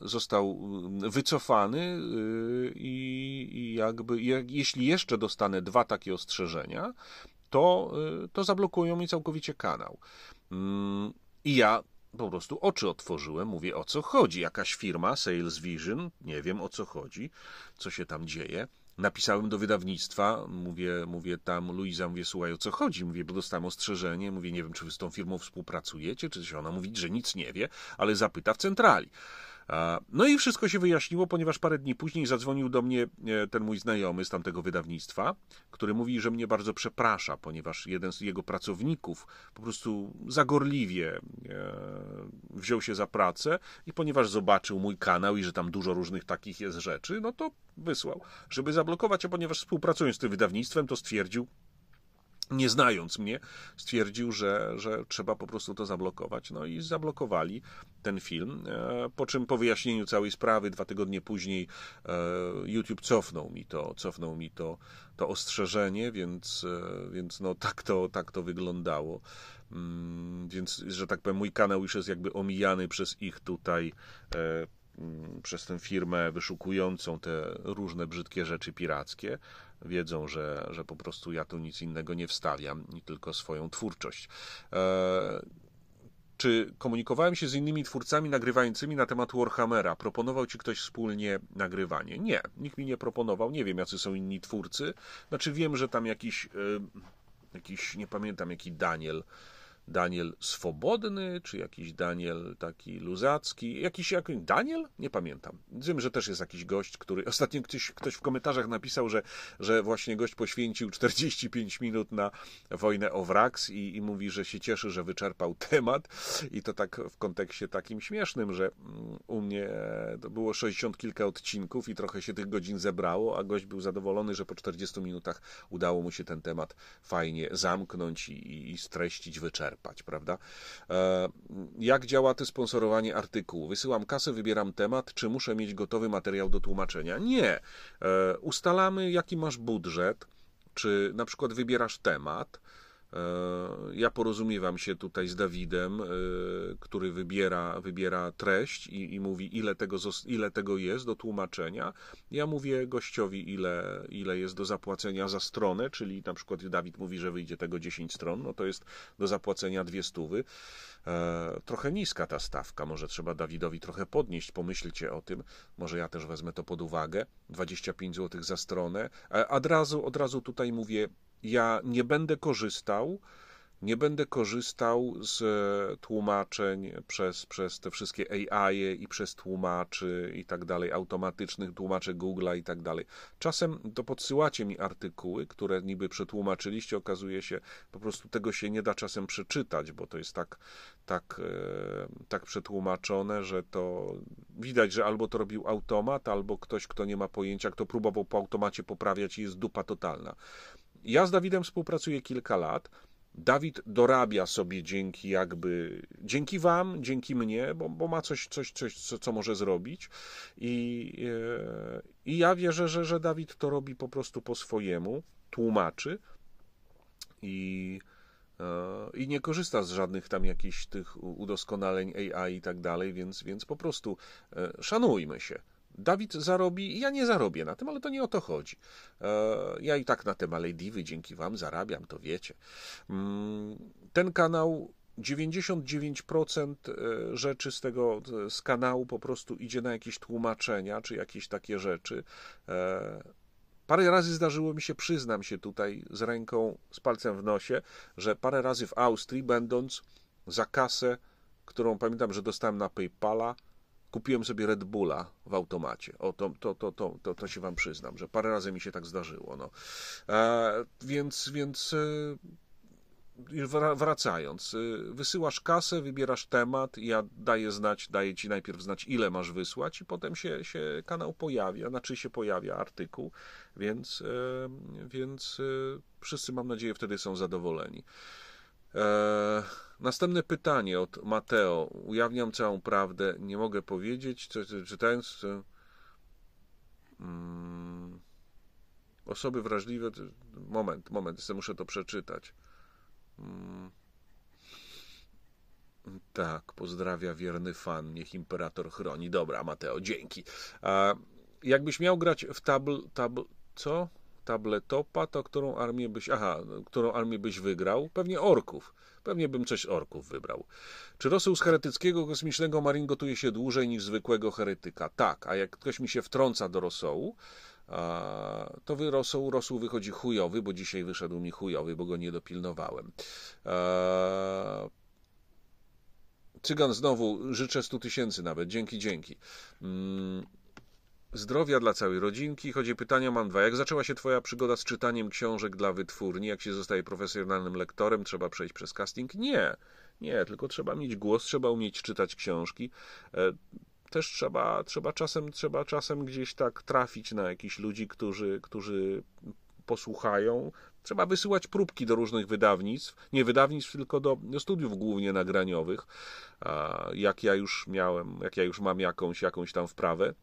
został mm, wycofany y, i jakby, jeśli jeszcze dostanę dwa takie ostrzeżenia, to, y, to zablokują mi całkowicie kanał. Mm, I ja po prostu oczy otworzyłem, mówię o co chodzi. Jakaś firma, Sales Vision, nie wiem o co chodzi, co się tam dzieje. Napisałem do wydawnictwa, mówię, mówię tam, Luiza, mówię, słuchaj, o co chodzi? Mówię, bo dostałem ostrzeżenie, mówię, nie wiem, czy wy z tą firmą współpracujecie, czy coś. Ona mówi, że nic nie wie, ale zapyta w centrali. No i wszystko się wyjaśniło, ponieważ parę dni później zadzwonił do mnie e, ten mój znajomy z tamtego wydawnictwa, który mówi, że mnie bardzo przeprasza, ponieważ jeden z jego pracowników po prostu zagorliwie e, wziął się za pracę i ponieważ zobaczył mój kanał i że tam dużo różnych takich jest rzeczy, no to wysłał, żeby zablokować, a ponieważ współpracując z tym wydawnictwem, to stwierdził, nie znając mnie, stwierdził, że, że trzeba po prostu to zablokować. No i zablokowali ten film. E, po czym po wyjaśnieniu całej sprawy dwa tygodnie później e, YouTube cofnął mi to, cofnął mi to, to ostrzeżenie, więc, e, więc no, tak, to, tak to wyglądało. Mm, więc, że tak powiem, mój kanał już jest jakby omijany przez ich tutaj Mm, przez tę firmę wyszukującą te różne brzydkie rzeczy pirackie. Wiedzą, że, że po prostu ja tu nic innego nie wstawiam, tylko swoją twórczość. E, czy komunikowałem się z innymi twórcami nagrywającymi na temat Warhammera? Proponował ci ktoś wspólnie nagrywanie? Nie, nikt mi nie proponował. Nie wiem, jacy są inni twórcy. Znaczy, wiem, że tam jakiś, e, jakiś nie pamiętam, jaki Daniel Daniel Swobodny, czy jakiś Daniel taki luzacki, jakiś jak, Daniel? Nie pamiętam. Wiem, że też jest jakiś gość, który ostatnio ktoś, ktoś w komentarzach napisał, że, że właśnie gość poświęcił 45 minut na wojnę o Wrax i, i mówi, że się cieszy, że wyczerpał temat i to tak w kontekście takim śmiesznym, że mm, u mnie to było 60 kilka odcinków i trochę się tych godzin zebrało, a gość był zadowolony, że po 40 minutach udało mu się ten temat fajnie zamknąć i, i streścić, wyczerpać czerpać, prawda? E, jak działa to sponsorowanie artykułu? Wysyłam kasę, wybieram temat, czy muszę mieć gotowy materiał do tłumaczenia? Nie. E, ustalamy, jaki masz budżet, czy na przykład wybierasz temat, E, ja porozumiewam się tutaj z Dawidem, e, który wybiera, wybiera treść i, i, mówi, ile tego, ile tego jest do tłumaczenia. Ja mówię gościowi, ile, ile jest do zapłacenia za stronę, czyli na przykład Dawid mówi, że wyjdzie tego 10 stron, no to jest do zapłacenia dwie stówy. E, trochę niska ta stawka, może trzeba Dawidowi trochę podnieść, pomyślcie o tym, może ja też wezmę to pod uwagę. 25 zł za stronę. Od razu, od razu tutaj mówię, ja nie będę korzystał, nie będę korzystał z tłumaczeń przez, przez te wszystkie AI -e y i przez tłumaczy i tak dalej, automatycznych tłumaczy Google'a i tak dalej. Czasem to podsyłacie mi artykuły, które niby przetłumaczyliście, okazuje się, po prostu tego się nie da czasem przeczytać, bo to jest tak, tak, e, tak przetłumaczone, że to widać, że albo to robił automat, albo ktoś, kto nie ma pojęcia, kto próbował po automacie poprawiać i jest dupa totalna. Ja z Dawidem współpracuję kilka lat. Dawid dorabia sobie dzięki jakby, dzięki wam, dzięki mnie, bo, bo ma coś, coś, coś co, co, może zrobić i, e, i ja wierzę, że, że Dawid to robi po prostu po swojemu, tłumaczy i, e, i nie korzysta z żadnych tam jakichś tych udoskonaleń AI i tak dalej, więc, więc po prostu e, szanujmy się. Dawid zarobi, ja nie zarobię na tym, ale to nie o to chodzi. E, ja i tak na te Malediwy dzięki Wam zarabiam, to wiecie. Mm, ten kanał 99% e, rzeczy z tego z kanału po prostu idzie na jakieś tłumaczenia czy jakieś takie rzeczy. E, parę razy zdarzyło mi się, przyznam się tutaj z ręką, z palcem w nosie, że parę razy w Austrii, będąc za kasę, którą pamiętam, że dostałem na PayPala, kupiłem sobie Red Bulla w automacie. O, to, to, to, to, to, to się wam przyznam, że parę razy mi się tak zdarzyło. No. E, więc, więc e, wracając, e, wysyłasz kasę, wybierasz temat, ja daję znać, daję ci najpierw znać, ile masz wysłać, i potem się, się kanał pojawia, znaczy się pojawia artykuł, więc, e, więc wszyscy mam nadzieję wtedy są zadowoleni. E, następne pytanie od Mateo. Ujawniam całą prawdę, nie mogę powiedzieć. Czytając. Czy, mm, osoby wrażliwe. Moment, moment, muszę to przeczytać. Mm, tak, pozdrawia wierny fan, niech imperator chroni. Dobra, Mateo, dzięki. A jakbyś miał grać w tabl, tabl, co? tabletopa, to którą armię byś. Aha, którą armię byś wygrał? Pewnie orków. Pewnie bym coś orków wybrał. Czy Rosół z heretyckiego kosmicznego marin gotuje się dłużej niż zwykłego heretyka? Tak, a jak ktoś mi się wtrąca do rosołu, to wyrosł, Rosół wychodzi chujowy, bo dzisiaj wyszedł mi chujowy, bo go nie dopilnowałem. Cygan znowu, życzę 100 tysięcy nawet, dzięki, dzięki. Mm, zdrowia dla całej rodzinki. Chodzi pytania mam dwa. Jak zaczęła się twoja przygoda z czytaniem książek dla wytwórni? Jak się zostaje profesjonalnym lektorem? Trzeba przejść przez casting? Nie. Nie, tylko trzeba mieć głos, trzeba umieć czytać książki. E, też trzeba, trzeba, czasem, trzeba czasem gdzieś tak trafić na jakichś ludzi, którzy, którzy posłuchają. Trzeba wysyłać próbki do różnych wydawnictw, nie wydawnictw, tylko do, do studiów głównie nagraniowych. Jak ja już miałem, jak ja już mam jakąś, jakąś tam wprawę,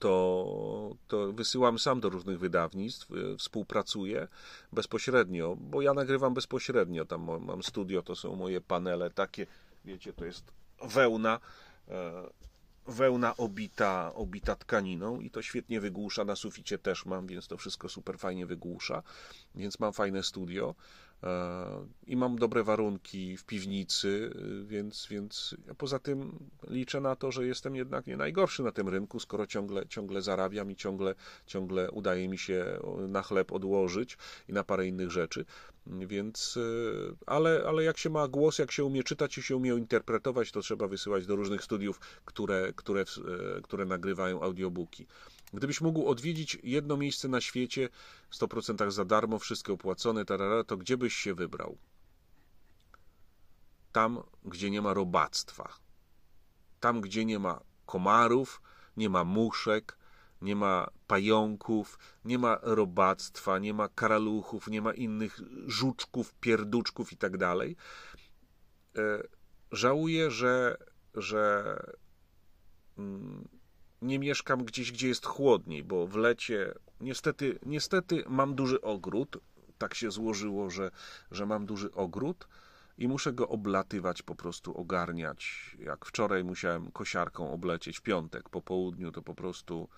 to, to wysyłam sam do różnych wydawnictw, y, współpracuję bezpośrednio, bo ja nagrywam bezpośrednio. Tam mam studio, to są moje panele takie, wiecie, to jest wełna. E, wełna obita, obita tkaniną i to świetnie wygłusza. Na suficie też mam, więc to wszystko super fajnie wygłusza. Więc mam fajne studio. E, i mam dobre warunki w piwnicy, y, więc, więc poza tym liczę na to, że jestem jednak nie najgorszy na tym rynku, skoro ciągle, ciągle zarabiam i ciągle, ciągle udaje mi się na chleb odłożyć i na parę innych rzeczy. Więc, y, ale, ale jak się ma głos, jak się umie czytać i się umie interpretować, to trzeba wysyłać do różnych studiów, które, które, e, które nagrywają audiobooki. Gdybyś mógł odwiedzić jedno miejsce na świecie, 100% za darmo, wszystko opłacone, tarara, to gdzie byś się wybrał? Tam, gdzie nie ma robactwa. Tam, gdzie nie ma komarów, nie ma muszek, nie ma pająków, nie ma robactwa, nie ma karaluchów, nie ma innych żuczków, pierduczków i tak dalej. E, żałuję, że, że mm, nie mieszkam gdzieś, gdzie jest chłodniej, bo w lecie niestety, niestety mam duży ogród. Tak się złożyło, że, że mam duży ogród i muszę go oblatywać, po prostu ogarniać. Jak wczoraj musiałem kosiarką oblecieć, w piątek po południu to po prostu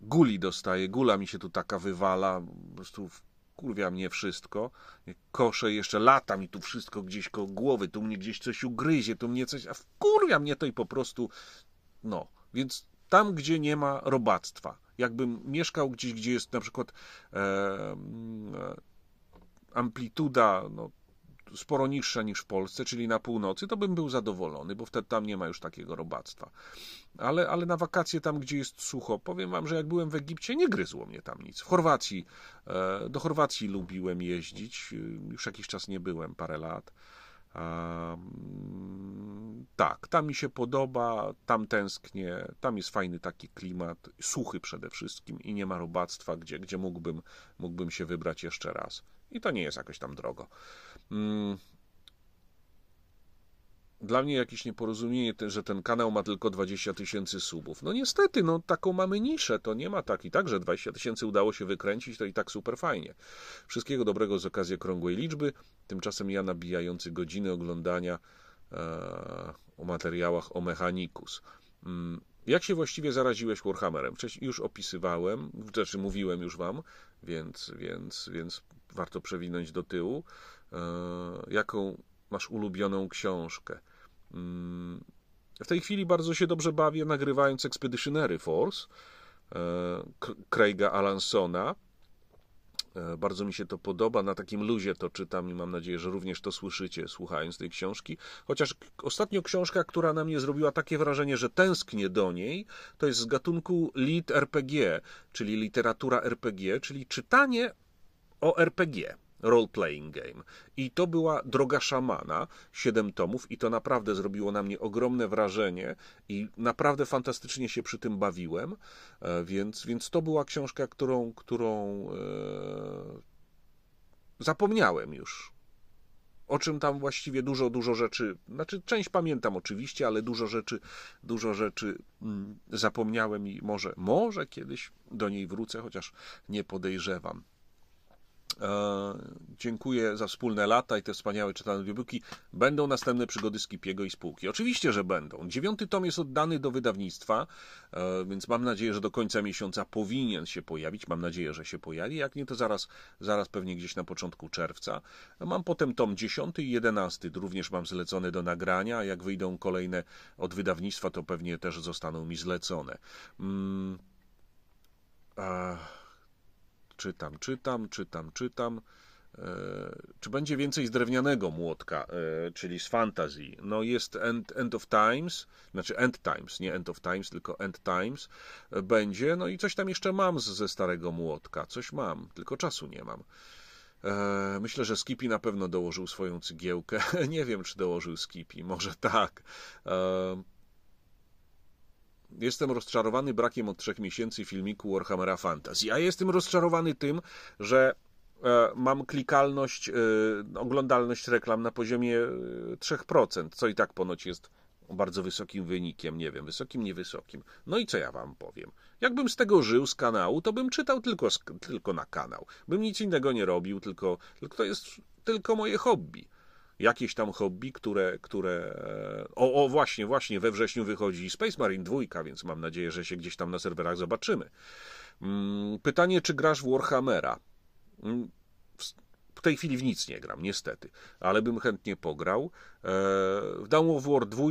guli dostaję, gula mi się tu taka wywala, po prostu kurwia mnie wszystko. Kosze jeszcze lata mi tu wszystko gdzieś koło głowy, tu mnie gdzieś coś ugryzie, tu mnie coś, a kurwia mnie to i po prostu, no, więc tam, gdzie nie ma robactwa. Jakbym mieszkał gdzieś, gdzie jest na przykład e, e, amplituda no, sporo niższa niż w Polsce, czyli na północy, to bym był zadowolony, bo wtedy tam nie ma już takiego robactwa. Ale, ale na wakacje tam, gdzie jest sucho, powiem wam, że jak byłem w Egipcie, nie gryzło mnie tam nic. W Chorwacji, e, do Chorwacji lubiłem jeździć, e, już jakiś czas nie byłem, parę lat tak, tam mi się podoba, tam tęsknię, tam jest fajny taki klimat, suchy przede wszystkim i nie ma robactwa, gdzie, gdzie mógłbym, mógłbym się wybrać jeszcze raz. I to nie jest jakoś tam drogo. Mm, dla mnie jakieś nieporozumienie, że ten kanał ma tylko 20 tysięcy subów. No niestety, no taką mamy niszę, to nie ma tak i tak, że 20 tysięcy udało się wykręcić, to i tak super fajnie. Wszystkiego dobrego z okazji okrągłej liczby. Tymczasem ja nabijający godziny oglądania e, o materiałach o Mechanicus. Mm, jak się właściwie zaraziłeś Warhammerem? Wcześniej już opisywałem, znaczy mówiłem już wam, więc, więc, więc warto przewinąć do tyłu. E, jaką masz ulubioną książkę? Mm, w tej chwili bardzo się dobrze bawię nagrywając Expeditionary Force e, Craiga Alansona. E, bardzo mi się to podoba, na takim luzie to czytam i mam nadzieję, że również to słyszycie, słuchając tej książki. Chociaż ostatnio książka, która na mnie zrobiła takie wrażenie, że tęsknię do niej, to jest z gatunku lit RPG, czyli literatura RPG, czyli czytanie o RPG role-playing game. I to była Droga Szamana, siedem tomów, i to naprawdę zrobiło na mnie ogromne wrażenie i naprawdę fantastycznie się przy tym bawiłem, e, więc, więc to była książka, którą, którą e, zapomniałem już. O czym tam właściwie dużo, dużo rzeczy, znaczy część pamiętam oczywiście, ale dużo rzeczy, dużo rzeczy mm, zapomniałem i może, może kiedyś do niej wrócę, chociaż nie podejrzewam. E, dziękuję za wspólne lata i te wspaniałe czytane audiobooki. Będą następne przygody Skipiego i spółki. Oczywiście, że będą. Dziewiąty tom jest oddany do wydawnictwa, e, więc mam nadzieję, że do końca miesiąca powinien się pojawić. Mam nadzieję, że się pojawi. Jak nie, to zaraz, zaraz pewnie gdzieś na początku czerwca. Mam potem tom dziesiąty i jedenasty. Również mam zlecone do nagrania. Jak wyjdą kolejne od wydawnictwa, to pewnie też zostaną mi zlecone. Mm. Czytam, czytam, czytam, czytam. E, czy będzie więcej z drewnianego młotka, e, czyli z fantazji? No jest end, end of Times, znaczy End Times, nie End of Times, tylko End Times e, będzie. No i coś tam jeszcze mam ze starego młotka, coś mam, tylko czasu nie mam. Myślę, że Skipi na pewno dołożył swoją cygiełkę. Nie wiem, czy dołożył Skipi, może tak. Jestem rozczarowany brakiem od trzech miesięcy filmiku Warhammera Fantasy. A ja jestem rozczarowany tym, że e, mam klikalność, e, oglądalność reklam na poziomie 3%, e, co i tak ponoć jest bardzo wysokim wynikiem, nie wiem, wysokim, niewysokim. No i co ja wam powiem? Jakbym z tego żył, z kanału, to bym czytał tylko, tylko na kanał. Bym nic innego nie robił, tylko, tylko to jest tylko moje hobby jakieś tam hobby, które. które e, o, o, właśnie, właśnie, we wrześniu wychodzi Space Marine 2, więc mam nadzieję, że się gdzieś tam na serwerach zobaczymy. Mm, pytanie, czy grasz w Warhammera? Mm, w tej chwili w nic nie gram, niestety, ale bym chętnie pograł. E, w Dawn of War 2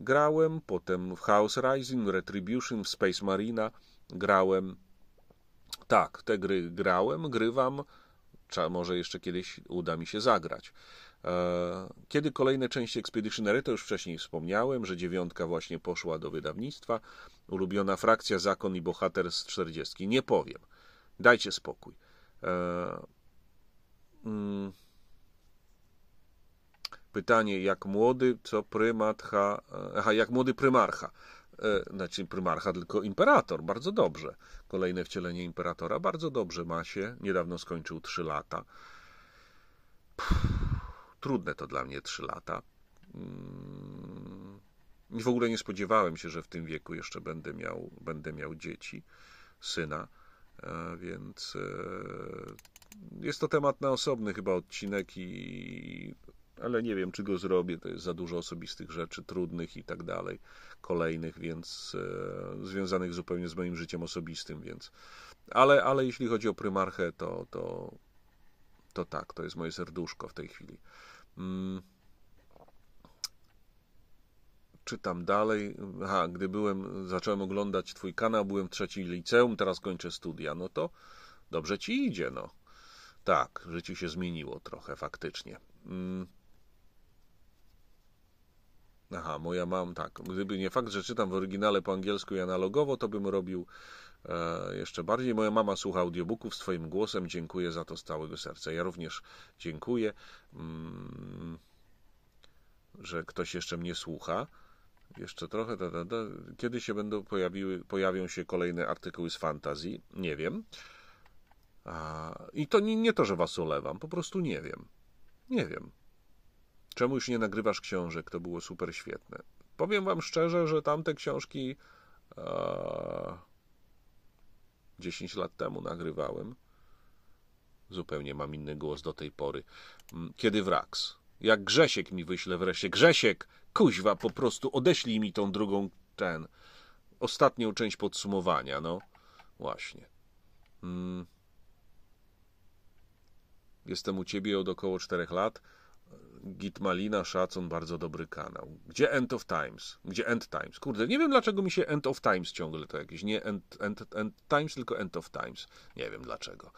grałem, potem w House Rising, Retribution, w Space Marina grałem. Tak, te gry grałem, grywam. Może jeszcze kiedyś uda mi się zagrać. E, kiedy kolejne części Expeditionary, to już wcześniej wspomniałem, że dziewiątka właśnie poszła do wydawnictwa. Ulubiona frakcja Zakon i Bohater z 40. Nie powiem. Dajcie spokój. E, mm, pytanie, jak młody, co prymatcha, e, aha, jak młody prymarcha znaczy prymarcha, tylko imperator. Bardzo dobrze. Kolejne wcielenie imperatora. Bardzo dobrze ma się. Niedawno skończył 3 lata. Puh. Trudne to dla mnie 3 lata. Mm, I w ogóle nie spodziewałem się, że w tym wieku jeszcze będę miał, będę miał dzieci, syna, e, więc e, jest to temat na osobny chyba odcinek, i, ale nie wiem, czy go zrobię. To jest za dużo osobistych rzeczy, trudnych i tak dalej, kolejnych, więc e, związanych zupełnie z moim życiem osobistym, więc. Ale, ale jeśli chodzi o prymarchę, to, to to tak, to jest moje serduszko w tej chwili. Mm. Czytam dalej. Aha, gdy byłem, zacząłem oglądać Twój kanał, byłem w trzecim liceum, teraz kończę studia. No to dobrze ci idzie, no. Tak, życie się zmieniło trochę faktycznie. Mm. Aha, moja mam tak. Gdyby nie fakt, że czytam w oryginale po angielsku i analogowo, to bym robił E, jeszcze bardziej. Moja mama słucha audiobooków swoim głosem. Dziękuję za to z całego serca. Ja również dziękuję, mm, że ktoś jeszcze mnie słucha. Jeszcze trochę. Da, da, da. Kiedy się będą pojawiły, pojawią się kolejne artykuły z fantazji? Nie wiem. I to nie, nie to, że was olewam, po prostu nie wiem. Nie wiem. Czemu już nie nagrywasz książek? To było super świetne. Powiem wam szczerze, że tamte książki. 10 lat temu nagrywałem. Zupełnie mam inny głos do tej pory. Mm, kiedy wrax Jak Grzesiek mi wyśle wreszcie. Grzesiek, kuźwa, po prostu odeślij mi tą drugą, ten, ostatnią część podsumowania, no. Właśnie. Mm. Jestem u ciebie od około 4 lat. Gitmalina, szacun, bardzo dobry kanał. Gdzie End of Times? Gdzie End Times? Kurde, nie wiem dlaczego mi się End of Times ciągle to jakieś. Nie End, end, end Times, tylko End of Times. Nie wiem dlaczego.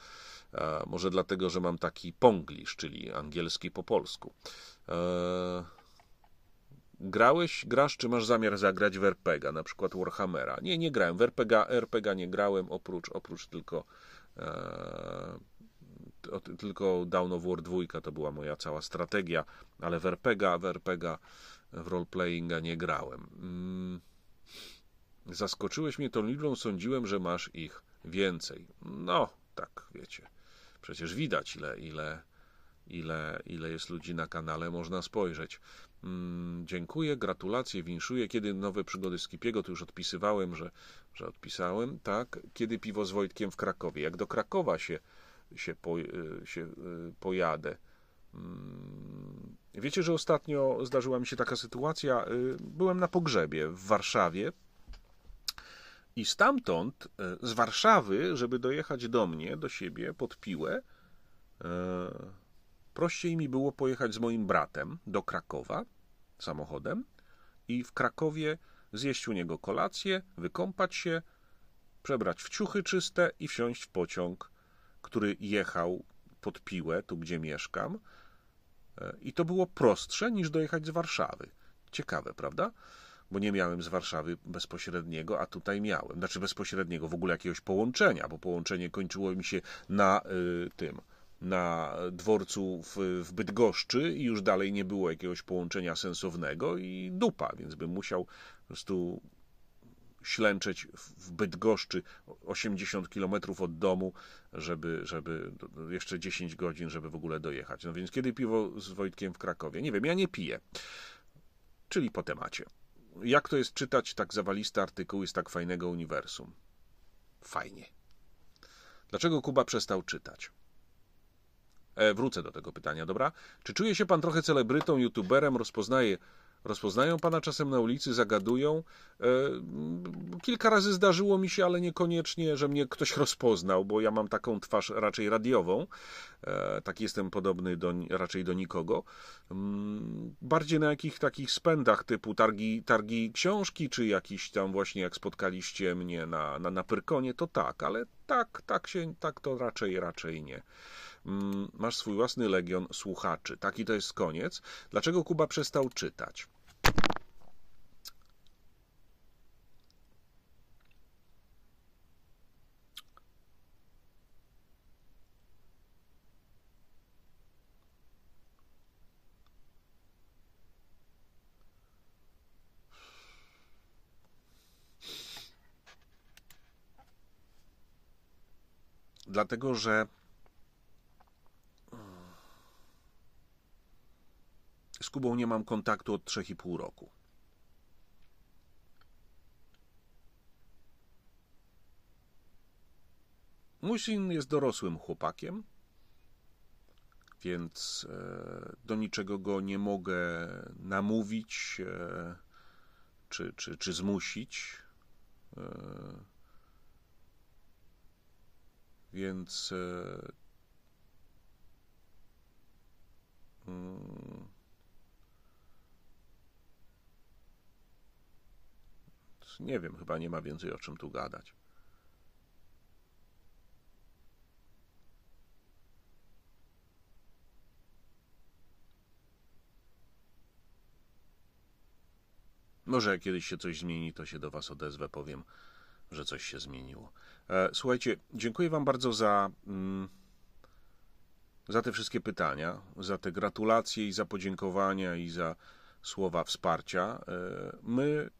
E, może dlatego, że mam taki ponglisz, czyli angielski po polsku. E, grałeś, grasz, czy masz zamiar zagrać w RPGa, na przykład Warhammera? Nie, nie grałem. W RPGa, nie grałem, oprócz, oprócz tylko e, tylko Down of War 2 to była moja cała strategia, ale w RPGa, w RPGa, w roleplayinga nie grałem. Mm. Zaskoczyłeś mnie tą liczbą, sądziłem, że masz ich więcej. No, tak, wiecie. Przecież widać, ile, ile, ile, ile jest ludzi na kanale, można spojrzeć. Mm, dziękuję, gratulacje, winszuję. Kiedy nowe przygody Skipiego, to już odpisywałem, że, że odpisałem. Tak, kiedy piwo z Wojtkiem w Krakowie. Jak do Krakowa się się, po, e, się e, pojadę. Mm. Wiecie, że ostatnio zdarzyła mi się taka sytuacja. E, byłem na pogrzebie w Warszawie i stamtąd, z Warszawy, żeby dojechać do mnie, do siebie, pod piłę, prościej mi było pojechać z moim bratem do Krakowa samochodem i w Krakowie zjeść u niego kolację, wykąpać się, przebrać w ciuchy czyste i wsiąść w pociąg który jechał pod Piłę, tu gdzie mieszkam. E, I to było prostsze niż dojechać z Warszawy. Ciekawe, prawda? Bo nie miałem z Warszawy bezpośredniego, a tutaj miałem. Znaczy bezpośredniego w ogóle jakiegoś połączenia, bo połączenie kończyło mi się na y, tym, na dworcu w, w Bydgoszczy i już dalej nie było jakiegoś połączenia sensownego i dupa, więc bym musiał po prostu ślęczeć w Bydgoszczy 80 km od domu, żeby, żeby jeszcze 10 godzin, żeby w ogóle dojechać. No więc kiedy piwo z Wojtkiem w Krakowie? Nie wiem, ja nie piję. Czyli po temacie. Jak to jest czytać tak zawaliste artykuły z tak fajnego uniwersum? Fajnie. Dlaczego Kuba przestał czytać? E, wrócę do tego pytania, dobra? Czy czuje się pan trochę celebrytą, youtuberem, rozpoznaje Rozpoznają pana czasem na ulicy, zagadują. E, kilka razy zdarzyło mi się, ale niekoniecznie, że mnie ktoś rozpoznał, bo ja mam taką twarz raczej radiową. E, tak jestem podobny do, raczej do nikogo. Mm, bardziej na jakich takich spędach typu targi, targi książki, czy jakiś tam właśnie jak spotkaliście mnie na, na, na Pyrkonie, to tak, ale tak, tak się, tak to raczej, raczej nie. Mm, masz swój własny legion słuchaczy. Taki to jest koniec. Dlaczego Kuba przestał czytać? Dlatego, że Z Kubą nie mam kontaktu od 3,5 roku. Mój syn jest dorosłym chłopakiem, więc e, do niczego go nie mogę namówić e, czy, czy, czy zmusić. E, więc. Mm, nie wiem, chyba nie ma więcej o czym tu gadać. Może jak kiedyś się coś zmieni, to się do Was odezwę, powiem, że coś się zmieniło. E, słuchajcie, dziękuję Wam bardzo za, mm, za te wszystkie pytania, za te gratulacje i za podziękowania i za słowa wsparcia. E, my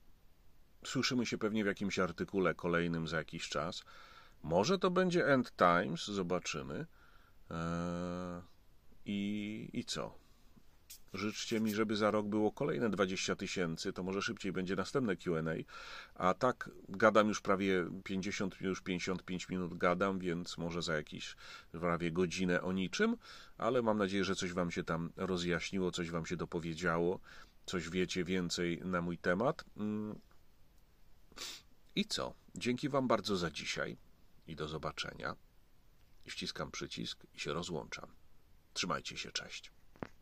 Słyszymy się pewnie w jakimś artykule kolejnym za jakiś czas. Może to będzie End Times, zobaczymy. Eee, I, I co? Życzcie mi, żeby za rok było kolejne 20 tysięcy, to może szybciej będzie następne QA. A tak gadam już prawie 50, już 55 minut gadam, więc może za jakiś prawie godzinę o niczym, ale mam nadzieję, że coś Wam się tam rozjaśniło, coś Wam się dopowiedziało, coś wiecie więcej na mój temat. Mm, i co? Dzięki Wam bardzo za dzisiaj i do zobaczenia. I ściskam przycisk i się rozłączam. Trzymajcie się, cześć.